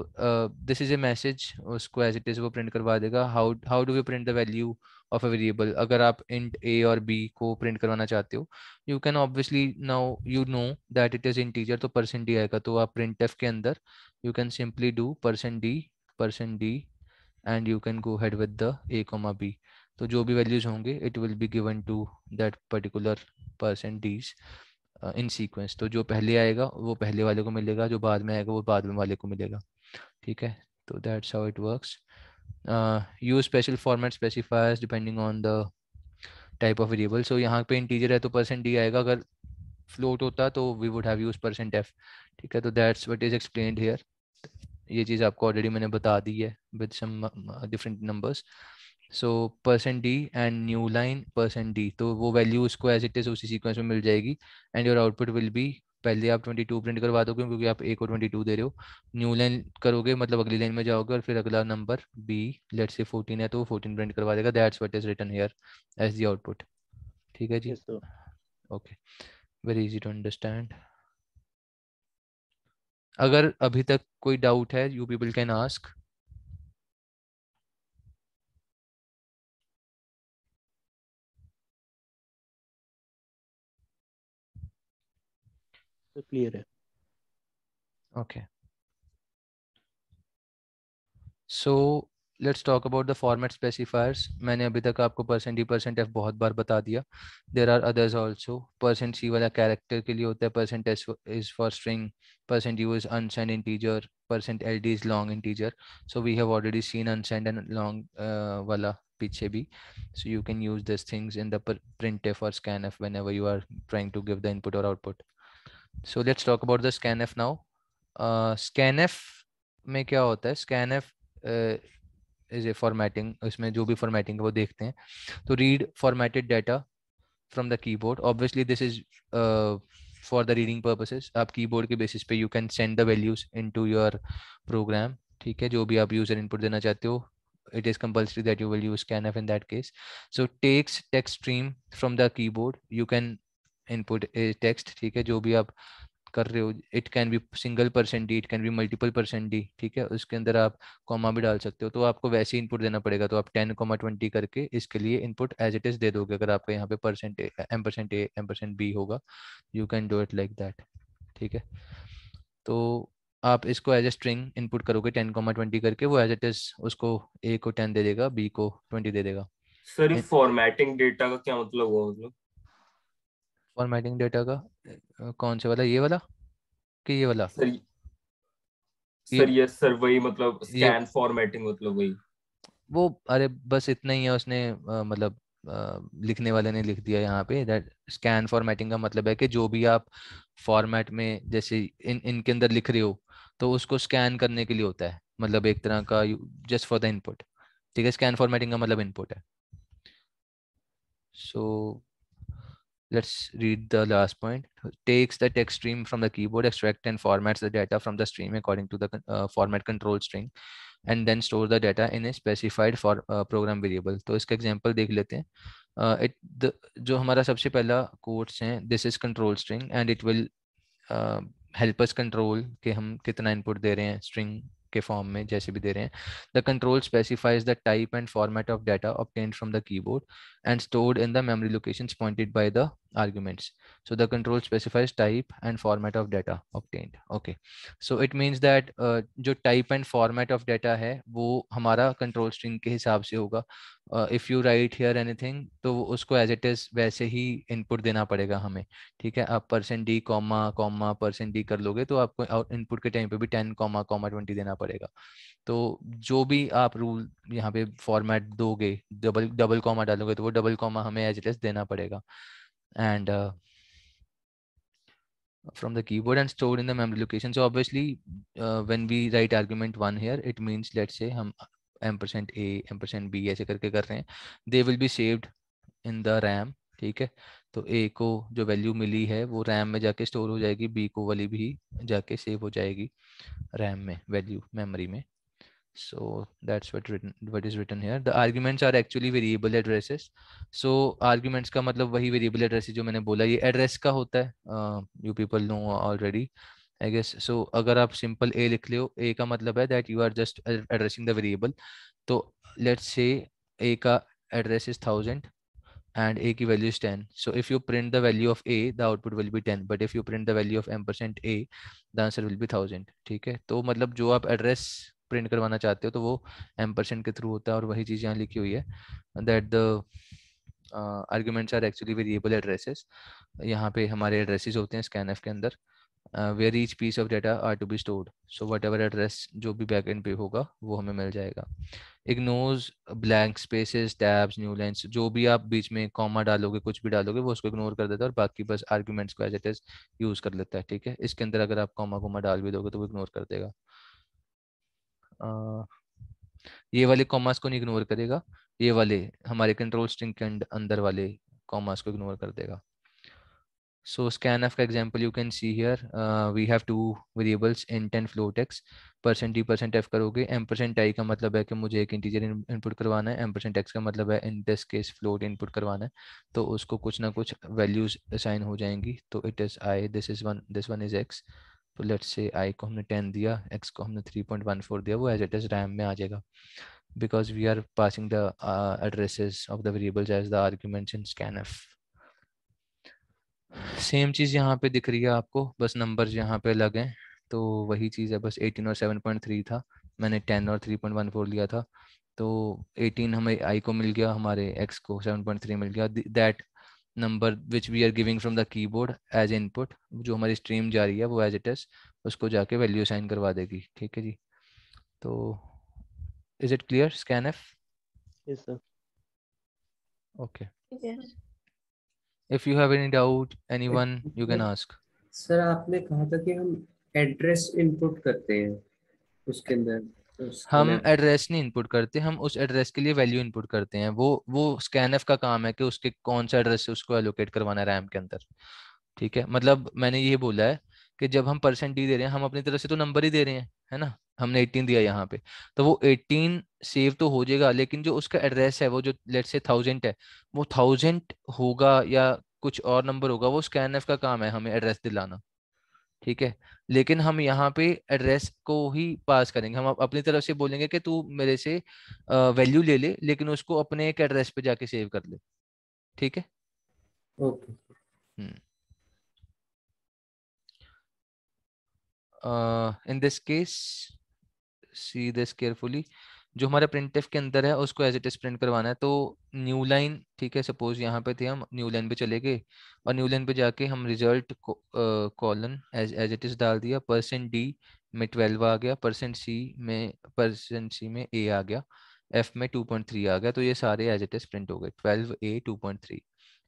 this is a message उसको एज इट इज वो प्रिंट करवा देगा how how do you print the value of a variable अगर आप इंट ए और बी को प्रिंट करवाना चाहते हो you can obviously now you know that it is integer तो परसेंट डी आएगा तो आप प्रिंट एफ के अंदर you can simply do percent D percent d and you can go head with the a comma b तो जो भी values होंगे it will be given to that particular percent ds in sequence तो जो पहले आएगा वो पहले वाले को मिलेगा जो बाद में आएगा वो बाद में वाले को मिलेगा ठीक है तो that's how it works use special format specifiers depending on the type of variable so यहाँ पे इंटीजर है तो परसेंट डी आएगा अगर फ्लोट होता तो we would have use percent f ठीक है तो that's what is explain here ये चीज़ आपको ऑलरेडी मैंने बता दी है with some different numbers so percent d and new line percent D तो वो वैल्यू उसको एज इट इज उसी सीक्वेंस में मिल जाएगी and your output will be पहले आप ट्वेंटी टू प्रिंट करवा दोगे क्योंकि आप एक और टू दे रहे हो न्यू लाइन करोगे मतलब अगली लाइन में जाओगे और फिर अगला number b let say fourteen है तो फोर्टीन प्रिंट करवा देगा that's what is written here as the output ठीक है जी okay very easy to understand अगर अभी तक कोई डाउट है यू पीपल कैन आस्क तो क्लियर है okay so let's talk about the format specifiers मैंने अभी तक आपको परसेंट डी परसेंट एफ बहुत बार बता दिया there are others also percent c वाला कैरेक्टर के लिए होता है percent s is for string percent u is unsigned integer percent l d is long integer so we have already seen unsigned and long वाला पीछे भी so you can use this things in the print f और scan f whenever you are trying to give the input और output so let's talk about the scanf now uh, scanf में क्या होता है scanf is a formatting इसमें जो भी formatting है वो देखते हैं तो read formatted data from the keyboard obviously this is for the reading purposes आप कीबोर्ड के बेसिस पे you can send the values into your program ठीक है जो भी आप यूजर इनपुट देना चाहते हो it is compulsory that you will use scanf in that case so text text stream from the keyboard you can input text ठीक है जो भी आप कर रहे हो it can be single percent d it can be multiple percent d ठीक है उसके अंदर आप कॉमा भी डाल सकते हो तो आपको वैसे ही इनपुट देना पड़ेगा तो आप टेन कॉमा ट्वेंटी करके इसके लिए इनपुट एज इट इज दे दोगे अगर आपका यहाँ पे percent M percent a m percent b होगा you can do it like that ठीक है तो आप इसको एज ए स्ट्रिंग इनपुट करोगे टेन कॉमा ट्वेंटी करके वो एज इट इज उसको ए को टेन दे देगा बी को ट्वेंटी दे देगा सर फॉर्मेटिंग डेटा का क्या मतलब हुआ मतलब फॉर्मेटिंग डेटा का कौन से वाला ये वाला कि ये वाला सर सर यस सर वही मतलब स्कैन फॉर्मेटिंग मतलब वही वो अरे बस इतना ही है उसने आ, मतलब आ, लिखने वाले ने लिख दिया यहाँ पे दैट स्कैन फॉर्मेटिंग का मतलब है कि जो भी आप फॉर्मेट में जैसे इन इनके अंदर लिख रहे हो तो उसको स्कैन करने के लिए होता है मतलब एक तरह का जस्ट फॉर द इनपुट ठीक है स्कैन फॉर्मेटिंग का मतलब इनपुट है so so, let's read the last point takes the text stream from the keyboard extract and formats the data from the stream according to the uh, format control string and then store the data in a specified for uh, program variable to iska example dekh lete hain uh, it the jo hamara sabse pehla quotes hain this is control string and it will uh, help us control ke hum kitna input de rahe hain string के form में जैसे भी दे रहे हैं the control specifies the type and format of data obtain from the keyboard and stored in the memory location pointed by the arguments so the control specifies type and format of data obtain okay so it means that जो type and format of data है वो हमारा control string के हिसाब से होगा if you write here here anything तो उसको एज इट इज वैसे ही इनपुट देना पड़ेगा हमें ठीक है आप percent d comma comma percent d कर लोगे तो आपको इनपुट के टाइम पे भी टेन कॉमा कॉमा ट्वेंटी देना पड़ेगा तो जो भी आप रूल यहाँ पे फॉर्मेट दोगे डबल डबल कॉमा डालोगे तो वो डबल कॉमा हमें एज एस देना पड़ेगा and from the keyboard and store in the memory location so obviously when we write argument one here it mean let say हम m percent a m percent b ऐसे करके कर रहे हैं they will be saved in the RAM ठीक है तो ए को जो वैल्यू मिली है वो रैम में जाके स्टोर हो जाएगी बी को वाली भी जाके सेव हो जाएगी रैम में वैल्यू मेमोरी में so that's what what is written here the arguments are actually variable addresses so arguments का मतलब वही वेरिएबल एड्रेसेस जो मैंने बोला ये एड्रेस का होता है you people know already I guess so अगर आप सिंपल ए लिख ले ए का मतलब है that you are just addressing the variable तो लेट्स से ए का address is thousand and a key value is 10 so if you print the value of a the output will be 10 but if you print the value of m percent a the answer will be 1000 ठीक है तो मतलब जो आप address print करवाना चाहते हो तो वो एम परसेंट के थ्रू होता है और वही चीज़ यहाँ लिखी हुई है that the arguments are actually variable addresses यहाँ पे हमारे एड्रेसेस होते हैं स्कैन के अंदर uh, where each piece of data are to be stored so whatever address जो भी backend pe hoga wo hame mil jayega ignores blank spaces tabs new lines jo bhi aap beech mein comma daloge kuch bhi daloge wo usko ignore kar deta hai aur baki bas arguments ko as it is use kar leta hai theek hai iske andar agar aap comma comma dal bhi doge to wo ignore kar dega uh, ye wale commas ko nahi ignore karega ये वाले हमारे control string के अंदर वाले commas को ignore कर देगा So scanf का example you can see here. Uh, we have two variables int and float x. Percent D percent f करोगे एम परसेंट आई का मतलब है कि मुझे एक इंटीजर इनपुट करवाना है एम परसेंट एक्स का मतलब है in this case float input करवाना है तो उसको कुछ ना कुछ वैल्यूज असाइन हो जाएंगी तो it is i this is one this one is x तो लेट्स से आई को हमने टेन दिया एक्स को हमने थ्री पॉइंट वन फोर दिया वो एज इट इज़ रैम में आ जाएगा because we are passing the uh, addresses of the variables as the arguments in scanf same चीज़ यहाँ पे दिख रही है आपको बस नंबर यहाँ पे अलग हैं तो वही चीज़ है बस 18 और 7.3 था मैंने 10 और 3.14 लिया था तो 18 हमें आई को मिल गया हमारे एक्स को 7.3 मिल गया that number which we are giving from the keyboard as input जो हमारी स्ट्रीम जा रही है वो एज इट इज उसको जाके वैल्यू साइन करवा देगी ठीक है जी तो is it clear scan f okay if you have any doubt anyone you can ask sir आपने कहा था कि हम address input करते हैं उसके अंदर हम एड्रेस नहीं इनपुट करते हम उस एड्रेस के लिए वैल्यू इनपुट करते हैं वो वो स्कैनएफ का काम है कि उसके कौन सा एड्रेस उसको एलोकेट करवाना है रैम के अंदर ठीक है मतलब मैंने ये बोला है कि जब हम परसेंट डी दे रहे हैं हम अपनी तरफ से तो नंबर ही दे रहे हैं है ना हमने 18 दिया यहाँ पे तो वो 18 सेव तो हो जाएगा लेकिन जो उसका एड्रेस है वो जो लेट से थाउजेंड है वो थाउजेंड होगा या कुछ और नंबर होगा वो स्कैन का काम है हमें एड्रेस दिलाना ठीक है लेकिन हम यहाँ पे एड्रेस को ही पास करेंगे हम अपनी तरफ से बोलेंगे कि तू मेरे से वैल्यू ले ले लेकिन उसको अपने एक एड्रेस पे जाके सेव कर ले ठीक है okay okay. Hmm uh, in this case see this carefully जो हमारे प्रिंट के अंदर है उसको एज इट इज प्रिंट करवाना है तो न्यू लाइन ठीक है सपोज यहाँ पे थे हम न्यू लाइन पे चले गए और न्यू लाइन पे जाके हम result colon as as it is डाल दिया परसेंट डी में ट्वेल्व आ गया परसेंट सी में परसेंट सी में ए आ गया एफ में टू पॉइंट थ्री आ गया तो ये सारे एज इट इज प्रिंट हो गए twelve a two point three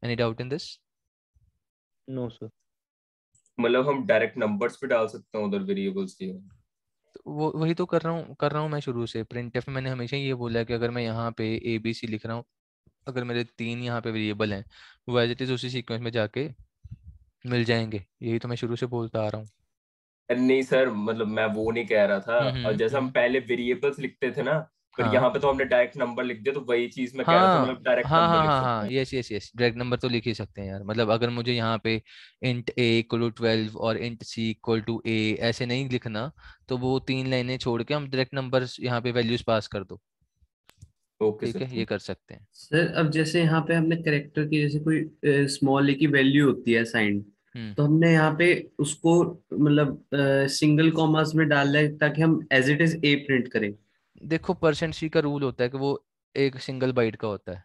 any doubt in this no sir मतलब हम डायरेक्ट नंबर्स पे डाल सकते हैं उधर वेरिएबल्स के तो वो वही तो कर रहा हूँ कर रहा हूँ मैं शुरू से प्रिंट एफ मैंने हमेशा ये बोला है कि अगर मैं यहाँ पे ए बी सी लिख रहा हूँ अगर मेरे तीन यहाँ पे वेरिएबल हैं वो एज इट इज उसी सीक्वेंस में जाके मिल जाएंगे यही तो मैं शुरू से बोलता आ रहा हूँ नहीं सर मतलब मैं वो नहीं कह रहा था हम्म, हम्म, और जैसे हम्म। हम पहले वेरिएबल्स लिखते थे ना फिर हाँ. यहाँ पे तो हमने डायरेक्ट नंबर लिख दिया तो वही चीज में हाँ, कह रहा डायरेक्ट हाँ, नंबर मतलब हाँ, हाँ, yes yes yes direct number तो लिख ही सकते हैं यार मतलब अगर मुझे यहाँ पे int A equal to twelve और int c equal to a ऐसे नहीं लिखना तो वो तीन लाइनें छोड़ के हम डायरेक्ट नंबर यहाँ पे वैल्यूज पास कर दो ओके ठीक है ये कर सकते हैं सर अब जैसे यहाँ पे हमने करेक्टर की जैसे कोई स्मॉल ए की वैल्यू होती है साइन हम्म। तो हमने यहाँ पे उसको मतलब सिंगल कॉमर्स में डाल है ताकि हम as it is a print करें देखो परसेंट सी का रूल होता है कि वो एक सिंगल बाइट का होता है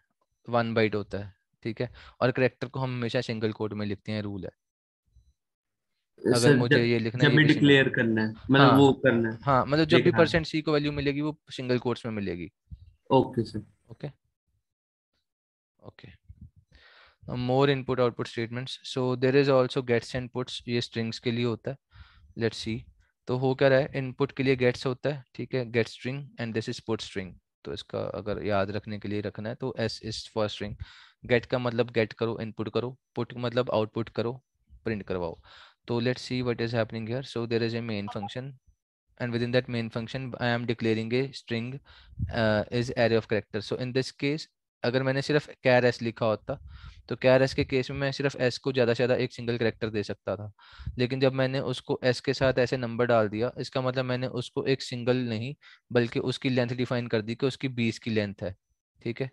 वन बाइट होता है ठीक है और करेक्टर को हम हमेशा सिंगल कोड में लिखते हैं रूल है अगर मुझे ये लिखना जब भी डिक्लेयर करना है मतलब हाँ, वो करना है हाँ मतलब जो भी परसेंट सी को वैल्यू मिलेगी वो सिंगल कोट्स में मिलेगी okay sir okay okay more input output statements so there is also gets and puts ये स्ट्रिंग्स के लिए होता है लेट्स सी तो हो क्या रहा है इनपुट के लिए गेट्स होता है ठीक है get string and this is put string तो इसका अगर याद रखने के लिए रखना है तो s is for string get का मतलब गेट करो इनपुट करो पुट मतलब आउटपुट करो प्रिंट करवाओ तो let see what is happening here so there is a main function and within that main function I am declaring a string is array of character so in this case अगर मैंने सिर्फ कैर S लिखा होता तो कैर S के case में मैं सिर्फ एस को ज़्यादा से ज़्यादा एक सिंगल करेक्टर दे सकता था लेकिन जब मैंने उसको एस के साथ ऐसे नंबर डाल दिया इसका मतलब मैंने उसको एक सिंगल नहीं बल्कि उसकी लेंथ डिफाइन कर दी कि उसकी बीस की लेंथ है ठीक है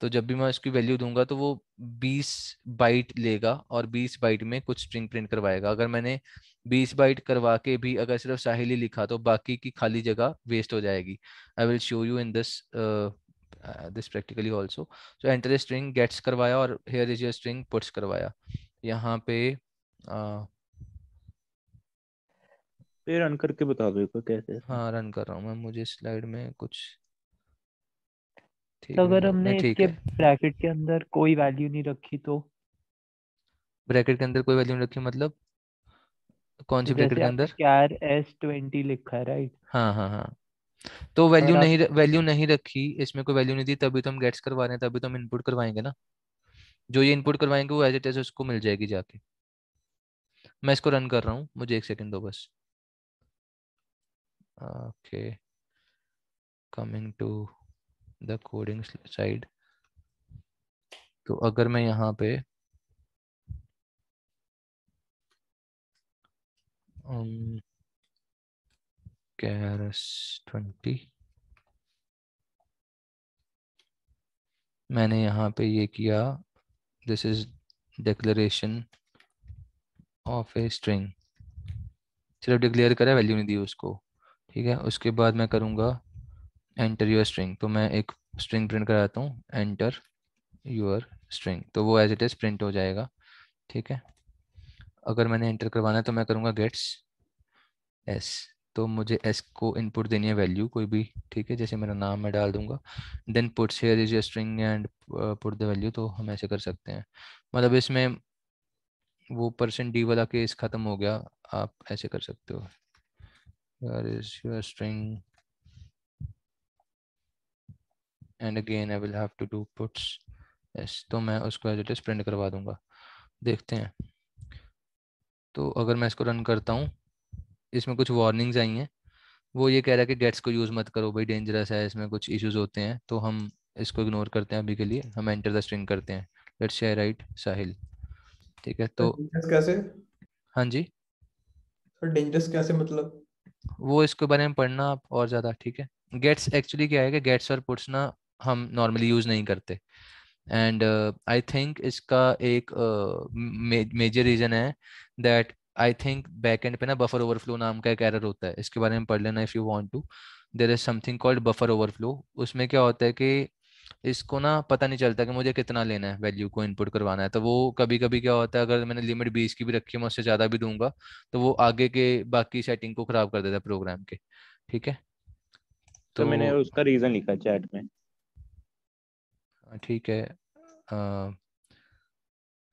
तो जब भी मैं उसकी वैल्यू दूंगा तो वो बीस बाइट लेगा और बीस बाइट में कुछ स्ट्रिंग प्रिंट करवाएगा अगर मैंने बीस बाइट करवा के भी अगर सिर्फ साहिली लिखा तो बाकी की खाली जगह वेस्ट हो जाएगी I will show you in this this practically also so enter enter a string करवाया और here is your string puts करवाया यहाँ पे uh, पे रन करके बता दो कैसे हाँ रन कर रहा हूँ मैं मुझे स्लाइड में कुछ तो अगर हमने इसके ब्रैकेट के अंदर कोई वैल्यू नहीं रखी तो ब्रैकेट के अंदर कोई वैल्यू नहीं रखी मतलब कौन सी ब्रैकेट तो के अंदर चार एस ट्वेंटी लिखा है राइट हाँ हाँ हाँ तो वैल्यू नहीं वैल्यू नहीं रखी इसमें कोई वैल्यू नहीं दी तभी तो हम गेट्स करवा रहे हैं तभी तो हम इनपुट करवाएंगे ना जो ये इनपुट करवाएंगे वो एज इट इज उसको मिल जाएगी जाके मैं इसको रन कर रहा हूँ मुझे एक सेकेंड दो बस okay coming to the coding side तो अगर मैं यहाँ पे um, care as 20 मैंने यहाँ पे ये किया this is declaration of a string सिर्फ डिक्लेयर करा वैल्यू नहीं दी उसको ठीक है उसके बाद मैं करूँगा एंटर योर स्ट्रिंग तो मैं एक स्ट्रिंग प्रिंट कराता हूँ एंटर योर स्ट्रिंग तो वो एज इट इज़ प्रिंट हो जाएगा ठीक है अगर मैंने एंटर करवाना है तो मैं करूँगा गेट्स एस तो मुझे एस को इनपुट देनी है वैल्यू कोई भी ठीक है जैसे मेरा नाम मैं डाल दूंगा then put share is string and put the value तो हम ऐसे कर सकते हैं मतलब इसमें वो परसेंट डी वाला केस ख़त्म हो गया आप ऐसे कर सकते हो here is your string and again I will have to तो मैं उसको एज इट इज प्रिंट करवा दूंगा देखते हैं तो अगर मैं इसको रन करता हूँ इसमें कुछ वार्निंग्स आई हैं वो ये कह रहा है कि गेट्स को यूज़ मत करो भाई डेंजरस है इसमें कुछ इश्यूज होते हैं तो हम इसको इग्नोर करते हैं अभी के लिए हम एंटर द स्ट्रिंग करते हैं लेट्स शेयर राइट साहिल ठीक है तो कैसे हाँ जी सर तो डेंजरस कैसे मतलब वो इसके बारे में पढ़ना आप और ज़्यादा ठीक है गेट्स एक्चुअली क्या है कि गेट्स और पुट्स ना हम नॉर्मली यूज़ नहीं करते एंड आई थिंक इसका एक मेजर uh, रीज़न है that I think back end पे ना बफर ओवरफ्लो नाम का एक एरर होता है इसके बारे में पढ़ लेना if you want to there is something called buffer overflow उसमें क्या होता है कि इसको ना पता नहीं चलता कि मुझे कितना लेना है वैल्यू को इनपुट करवाना है तो वो कभी कभी क्या होता है अगर मैंने लिमिट बीस की भी रखी है मैं उससे ज़्यादा भी दूंगा तो वो आगे के बाकी सेटिंग को ख़राब कर देता है प्रोग्राम के ठीक है तो, तो मैंने उसका रीज़न लिखा चैट में हाँ, ठीक है आ,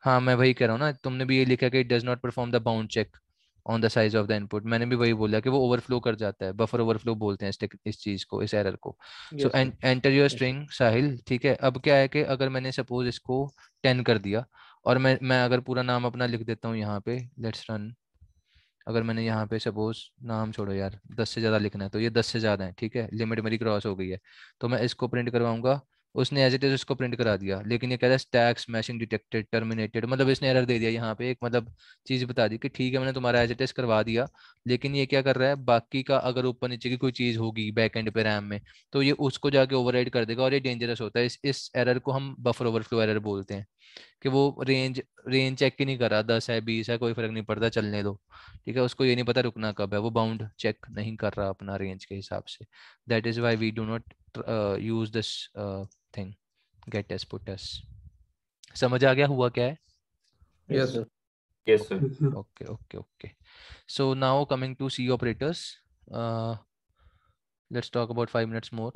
हाँ मैं वही कह रहा हूँ ना तुमने भी ये लिखा कि it does not perform the bound check on the size of the input मैंने भी वही बोला कि वो ओवरफ्लो कर जाता है बफर ओवरफ्लो बोलते हैं इस, चीज को इस एरर को so enter your string Sahil ठीक है अब क्या है कि अगर मैंने सपोज इसको टेन कर दिया और मैं मैं अगर पूरा नाम अपना लिख देता हूँ यहाँ पे लेट्स रन अगर मैंने यहाँ पे सपोज नाम छोड़ो यार दस से ज़्यादा लिखना है तो ये दस से ज़्यादा है ठीक है लिमिट मेरी क्रॉस हो गई है तो मैं इसको प्रिंट करवाऊंगा उसने एज इट इज उसको प्रिंट करा दिया लेकिन ये कह रहा है स्टैक स्मैशिंग डिटेक्टेड टर्मिनेटेड मतलब इसने एरर दे दिया यहाँ पे एक मतलब चीज़ बता दी कि ठीक है मैंने तुम्हारा एज इट इज करवा दिया लेकिन ये क्या कर रहा है बाकी का अगर ऊपर नीचे की कोई चीज़ होगी बैक एंड पे रैम में तो ये उसको जाके ओवर कर देगा और ये डेंजरस होता है इस इस एरर को हम बफर ओवरफ्लो एरर बोलते हैं कि वो रेंज रेंज चेक ही नहीं कर रहा दस है बीस है कोई फर्क नहीं पड़ता चलने दो ठीक है उसको ये नहीं पता रुकना कब है वो बाउंड चेक नहीं कर रहा अपना रेंज के हिसाब से that is why we do not uh, use this uh, thing get as put as समझ आ गया हुआ क्या है yes sir yes sir okay okay okay so now coming to c operators uh, let's talk about 5 minutes more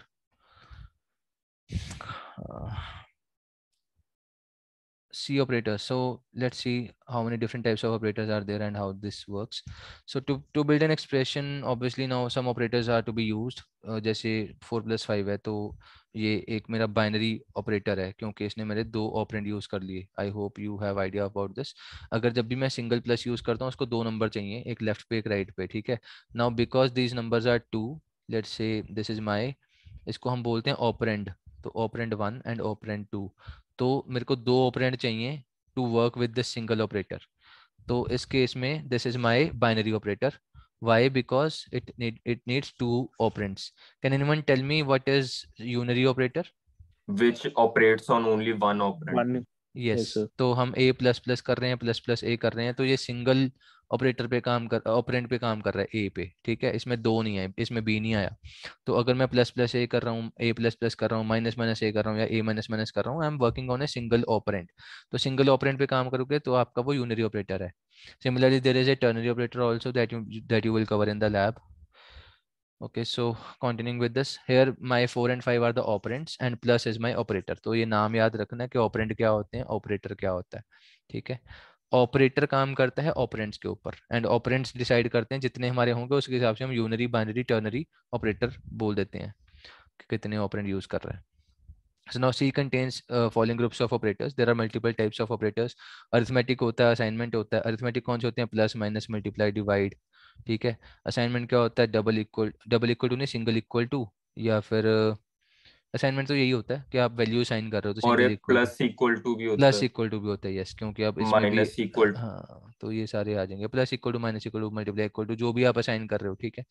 uh, C operator. So let's see how many different types of operators are there and how this works. So to, to build an expression, obviously now some operators are to be used. Uh, जैसे four plus five है तो ये एक मेरा binary operator है क्योंकि इसने मेरे दो operand use कर लिए I hope you have idea about this. अगर जब भी मैं single plus use करता हूँ उसको दो number चाहिए एक left पे एक right पे ठीक है Now because these numbers are two, let's say this is my इसको हम बोलते हैं operand. तो operand one and operand two तो मेरे को दो ऑपरेंट चाहिए to work with the single operator तो इस केस में this is my binary operator why because it it needs two operand can anyone tell me what is unary operator which operates on only one operand yes तो हम ए plus plus कर रहे हैं plus plus ए कर रहे हैं तो ये सिंगल ऑपरेटर पे काम कर ऑपरेंट पे काम कर रहा है ए पे ठीक है इसमें दो नहीं आए इसमें बी नहीं आया तो अगर मैं प्लस प्लस ए कर रहा हूँ ए प्लस प्लस कर रहा हूँ माइनस माइनस ए कर रहा हूँ या ए माइनस माइनस कर रहा हूँ I am working on a single operand तो सिंगल ऑपरेंट पे काम करोगे तो आपका वो यूनरी ऑपरेटर है similarly there is a ternary operator also that you that you will cover in the lab okay so continuing with this here my four and five are the operands and plus is my operator तो ये नाम याद रखना कि operand क्या होते हैं operator क्या होता है ठीक है ऑपरेटर काम करता है ऑपरेंट्स के ऊपर एंड ऑपरेंट्स डिसाइड करते हैं जितने हमारे होंगे उसके हिसाब से हम यूनरी बाइनरी टर्नरी ऑपरेटर बोल देते हैं कि कितने ऑपरेंट यूज कर रहे हैं so now C contains following groups of operators there are multiple types of operators arithmetic होता है असाइनमेंट होता है अर्थमेटिक कौन से होते हैं प्लस माइनस मल्टीप्लाई डिवाइड ठीक है असाइनमेंट क्या होता है double equal double equal to नहीं सिंगल इक्वल टू या फिर असाइनमेंट तो यही होता है कि आप वैल्यू साइन कर रहे हो तो और प्लस इक्वल टू भी होता है प्लस इक्वल टू भी होता है यस क्योंकि आप इसमें माइनस इक्वल हाँ तो ये सारे आ जाएंगे plus equal to minus equal to multiply equal to जो भी आप असाइन कर रहे हो ठीक है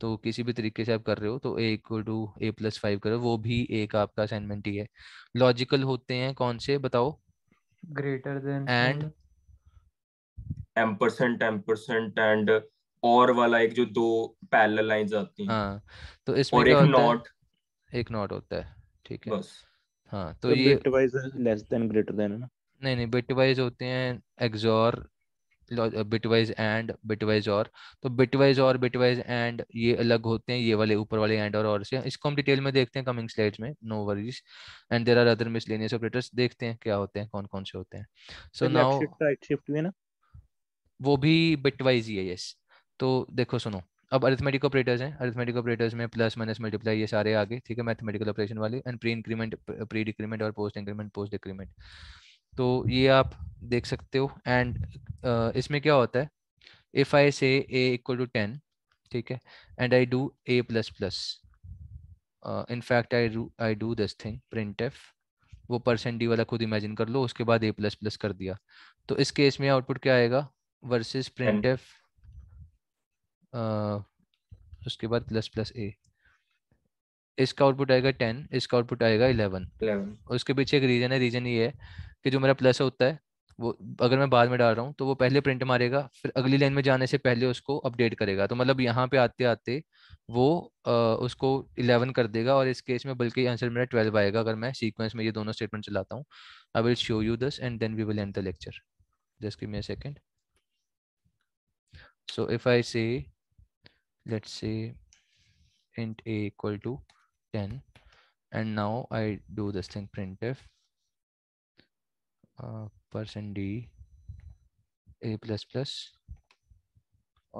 तो किसी भी तरीके से आप कर रहे हो तो a equal to A plus five करो वो भी एक आपका असाइनमेंट ही है लॉजिकल होते हैं कौन से बताओ greater than and M percent M percent and और वाला एक जो दो पैरेलल लाइंस आती हैं हाँ तो इसमें और एक नॉट एक नॉट होता है ठीक है बस हाँ तो, तो ये bitwise less than greater than है ना नहीं नहीं बिट वाइज होते हैं XOR bitwise and bitwise और तो बिट वाइज और बिट वाइज एंड ये अलग होते हैं ये वाले ऊपर वाले एंड और और से इसको हम डिटेल में देखते हैं कमिंग स्लाइड्स में no worries and there are other miscellaneous operators देखते हैं क्या होते हैं कौन कौन से होते हैं सो नाउ राइट शिफ्ट भी ना वो भी बिट वाइज ही है यस तो देखो सुनो अब अरिथमेटिक ऑपरेटर्स हैं अरिथमेटिक ऑपरेटर्स में प्लस माइनस मल्टीप्लाई ये सारे आगे ठीक है मैथमेटिकल ऑपरेशन वाले and pre increment pre decrement और पोस्ट इंक्रीमेंट पोस्ट डिक्रीमेंट तो ये आप देख सकते हो एंड uh, इसमें क्या होता है इफ आई से एक्वल टू टेन ठीक है and I do a plus plus fact I I do this thing printf वो परसेंट डी वाला खुद इमेजिन कर लो उसके बाद ए प्लस प्लस कर दिया तो इस केस में आउटपुट क्या आएगा वर्सेस प्रिंट एफ उसके बाद प्लस प्लस ए इसका आउटपुट आएगा टेन इसका आउटपुट आएगा इलेवन उसके पीछे एक रीजन है रीजन ये है कि जो मेरा प्लस होता है वो अगर मैं बाद में डाल रहा हूँ तो वो पहले प्रिंट मारेगा फिर अगली लाइन में जाने से पहले उसको अपडेट करेगा तो मतलब यहाँ पे आते आते वो आ, उसको इलेवन कर देगा और इस केस में बल्कि आंसर मेरा ट्वेल्व आएगा अगर मैं सीक्वेंस में ये दोनों स्टेटमेंट चलाता हूँ I will show you this and then we will end the lecture just give me a second I if let's say int a equal to 10 and now I do this thing printf uh, person d a plus plus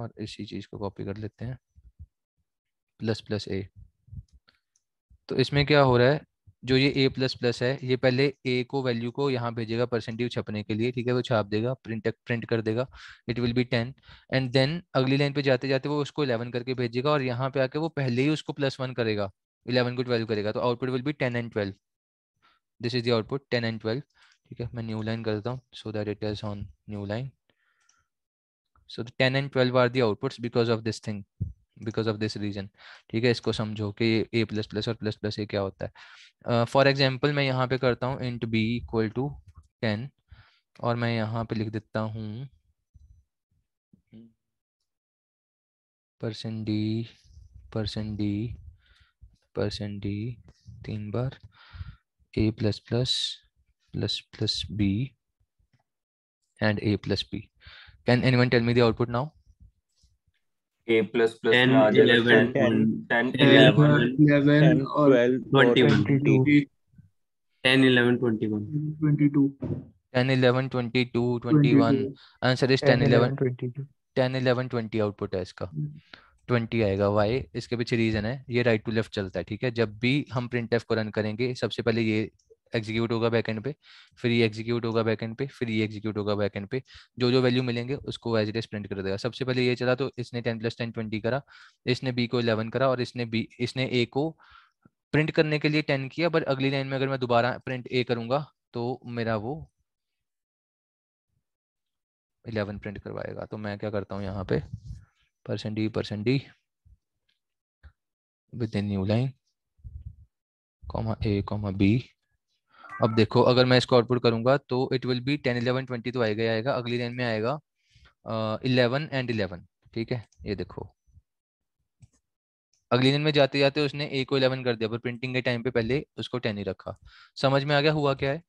और इसी चीज को copy कर लेते हैं plus plus ए तो इसमें क्या हो रहा है जो ये ए प्लस प्लस है ये पहले ए को वैल्यू को यहाँ भेजेगा परसेंटेज छपने के लिए ठीक है वो छाप देगा प्रिंट प्रिंट कर देगा it will be ten and then अगली लाइन पे जाते जाते वो उसको इलेवन करके भेजेगा और यहाँ पे आके वो पहले ही उसको प्लस वन करेगा इलेवन को ट्वेल्व करेगा तो output will be ten and twelve this is the output ten and twelve ठीक है मैं न्यू लाइन करता हूँ so that it is on new line so ten and twelve are the because of this thing because of this reason ठीक है इसको समझो कि ए प्लस प्लस और प्लस प्लस ए क्या होता है फॉर uh, एग्जाम्पल मैं यहाँ पे करता हूँ int b equal to ten और मैं यहाँ पे लिख देता हूँ percent D percent D percent d तीन बार a plus plus plus plus b and a plus b can anyone tell me the output now a plus plus 10 11 10, 10 11 ten eleven twenty one twenty two ten eleven twenty two twenty one answer is ten eleven 22 10 11 output है इसका twenty hmm. आएगा Y इसके पीछे reason है ये right to left चलता है ठीक है जब भी हम प्रिंट एफ को रन करेंगे सबसे पहले ये एग्जीक्यूट होगा बैकएंड पे फिर ये एग्जीक्यूट होगा बैकएंड पे फिर ये एग्जीक्यूट होगा बैकएंड पे जो जो वैल्यू मिलेंगे उसको एज इट इज प्रिंट कर देगा सबसे पहले ये चला तो इसने टेन प्लस टेन ट्वेंटी करा इसने बी को इलेवन करा और इसने बी इसने ए को प्रिंट करने के लिए टेन किया बट अगली लाइन में अगर मैं दोबारा प्रिंट ए करूंगा तो मेरा वो इलेवन प्रिंट करवाएगा तो मैं क्या करता हूँ यहाँ पे percent D percent d with in new line comma a comma b अब देखो अगर मैं इसको आउटपुट करूंगा तो it will be ten eleven twenty तो आएगा आएगा अगली लाइन में आएगा इलेवन एंड इलेवन ठीक है ये देखो अगली दिन में जाते जाते उसने ए को इलेवन कर दिया पर प्रिंटिंग के टाइम पे पहले उसको टेन ही रखा समझ में आ गया हुआ क्या है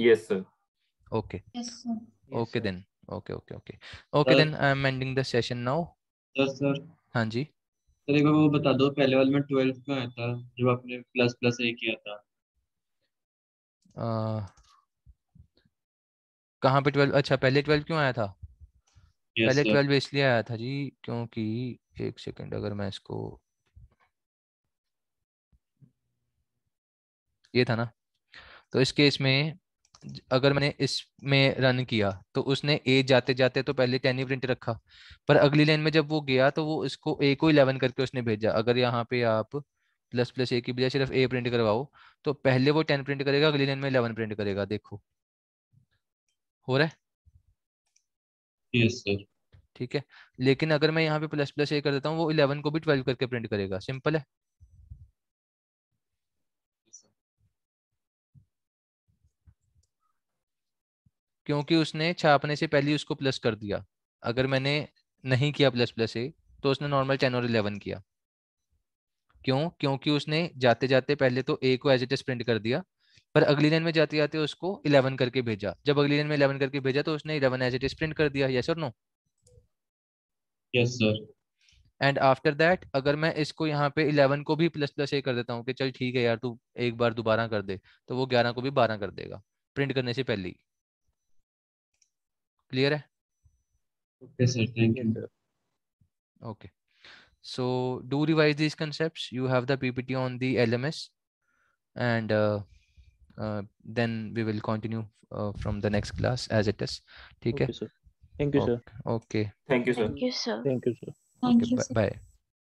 yes sir okay okay then okay okay okay okay then I am ending the session now yes sir हाँ जी सर एक बार वो बता दो पहले वाले में ट्वेल्थ में आया था जो आपने प्लस प्लस ए किया था कहाँ पे ट्वेल्व अच्छा पहले ट्वेल्व क्यों आया था yes, पहले ट्वेल्व इसलिए आया था जी क्योंकि एक सेकंड अगर मैं इसको ये था ना तो इस केस में अगर मैंने इसमें रन किया तो उसने ए जाते जाते तो पहले टेन ही प्रिंट रखा पर अगली लाइन में जब वो गया तो वो इसको ए को इलेवन करके उसने भेजा अगर यहाँ पे आप प्लस प्लस ए की बजाय सिर्फ ए प्रिंट करवाओ तो पहले वो टेन प्रिंट करेगा अगली लाइन में इलेवन प्रिंट करेगा देखो हो रहा है यस सर ठीक है लेकिन अगर मैं यहाँ पे प्लस प्लस ए कर देता हूँ वो इलेवन को भी ट्वेल्व करके प्रिंट करेगा सिंपल है क्योंकि उसने छापने से पहले उसको प्लस कर दिया अगर मैंने नहीं किया प्लस प्लस ए तो उसने नॉर्मल टेन और इलेवन किया क्यों क्योंकि उसने जाते जाते पहले तो ए को एज इट इज प्रिंट कर दिया पर अगली लाइन में जाते जाते उसको इलेवन करके भेजा जब अगली लाइन में इलेवन करके भेजा तो उसने eleven as it is print कर दिया यस और no yes sir and after that अगर मैं इसको यहाँ पे इलेवन को भी प्लस प्लस ए कर देता हूँ कि चल ठीक है यार तू एक बार दोबारा कर दे तो वो ग्यारह को भी बारह कर देगा प्रिंट करने से पहले क्लियर है okay sir thank you okay So do revise these concepts. You have the PPT on the LMS and uh, uh, then we will continue uh, from the next class as it is. Take okay, care. Sir. Thank you, okay. sir. Okay. Thank you, sir. Thank you, sir. Thank you, sir. Thank okay, you, sir. Bye.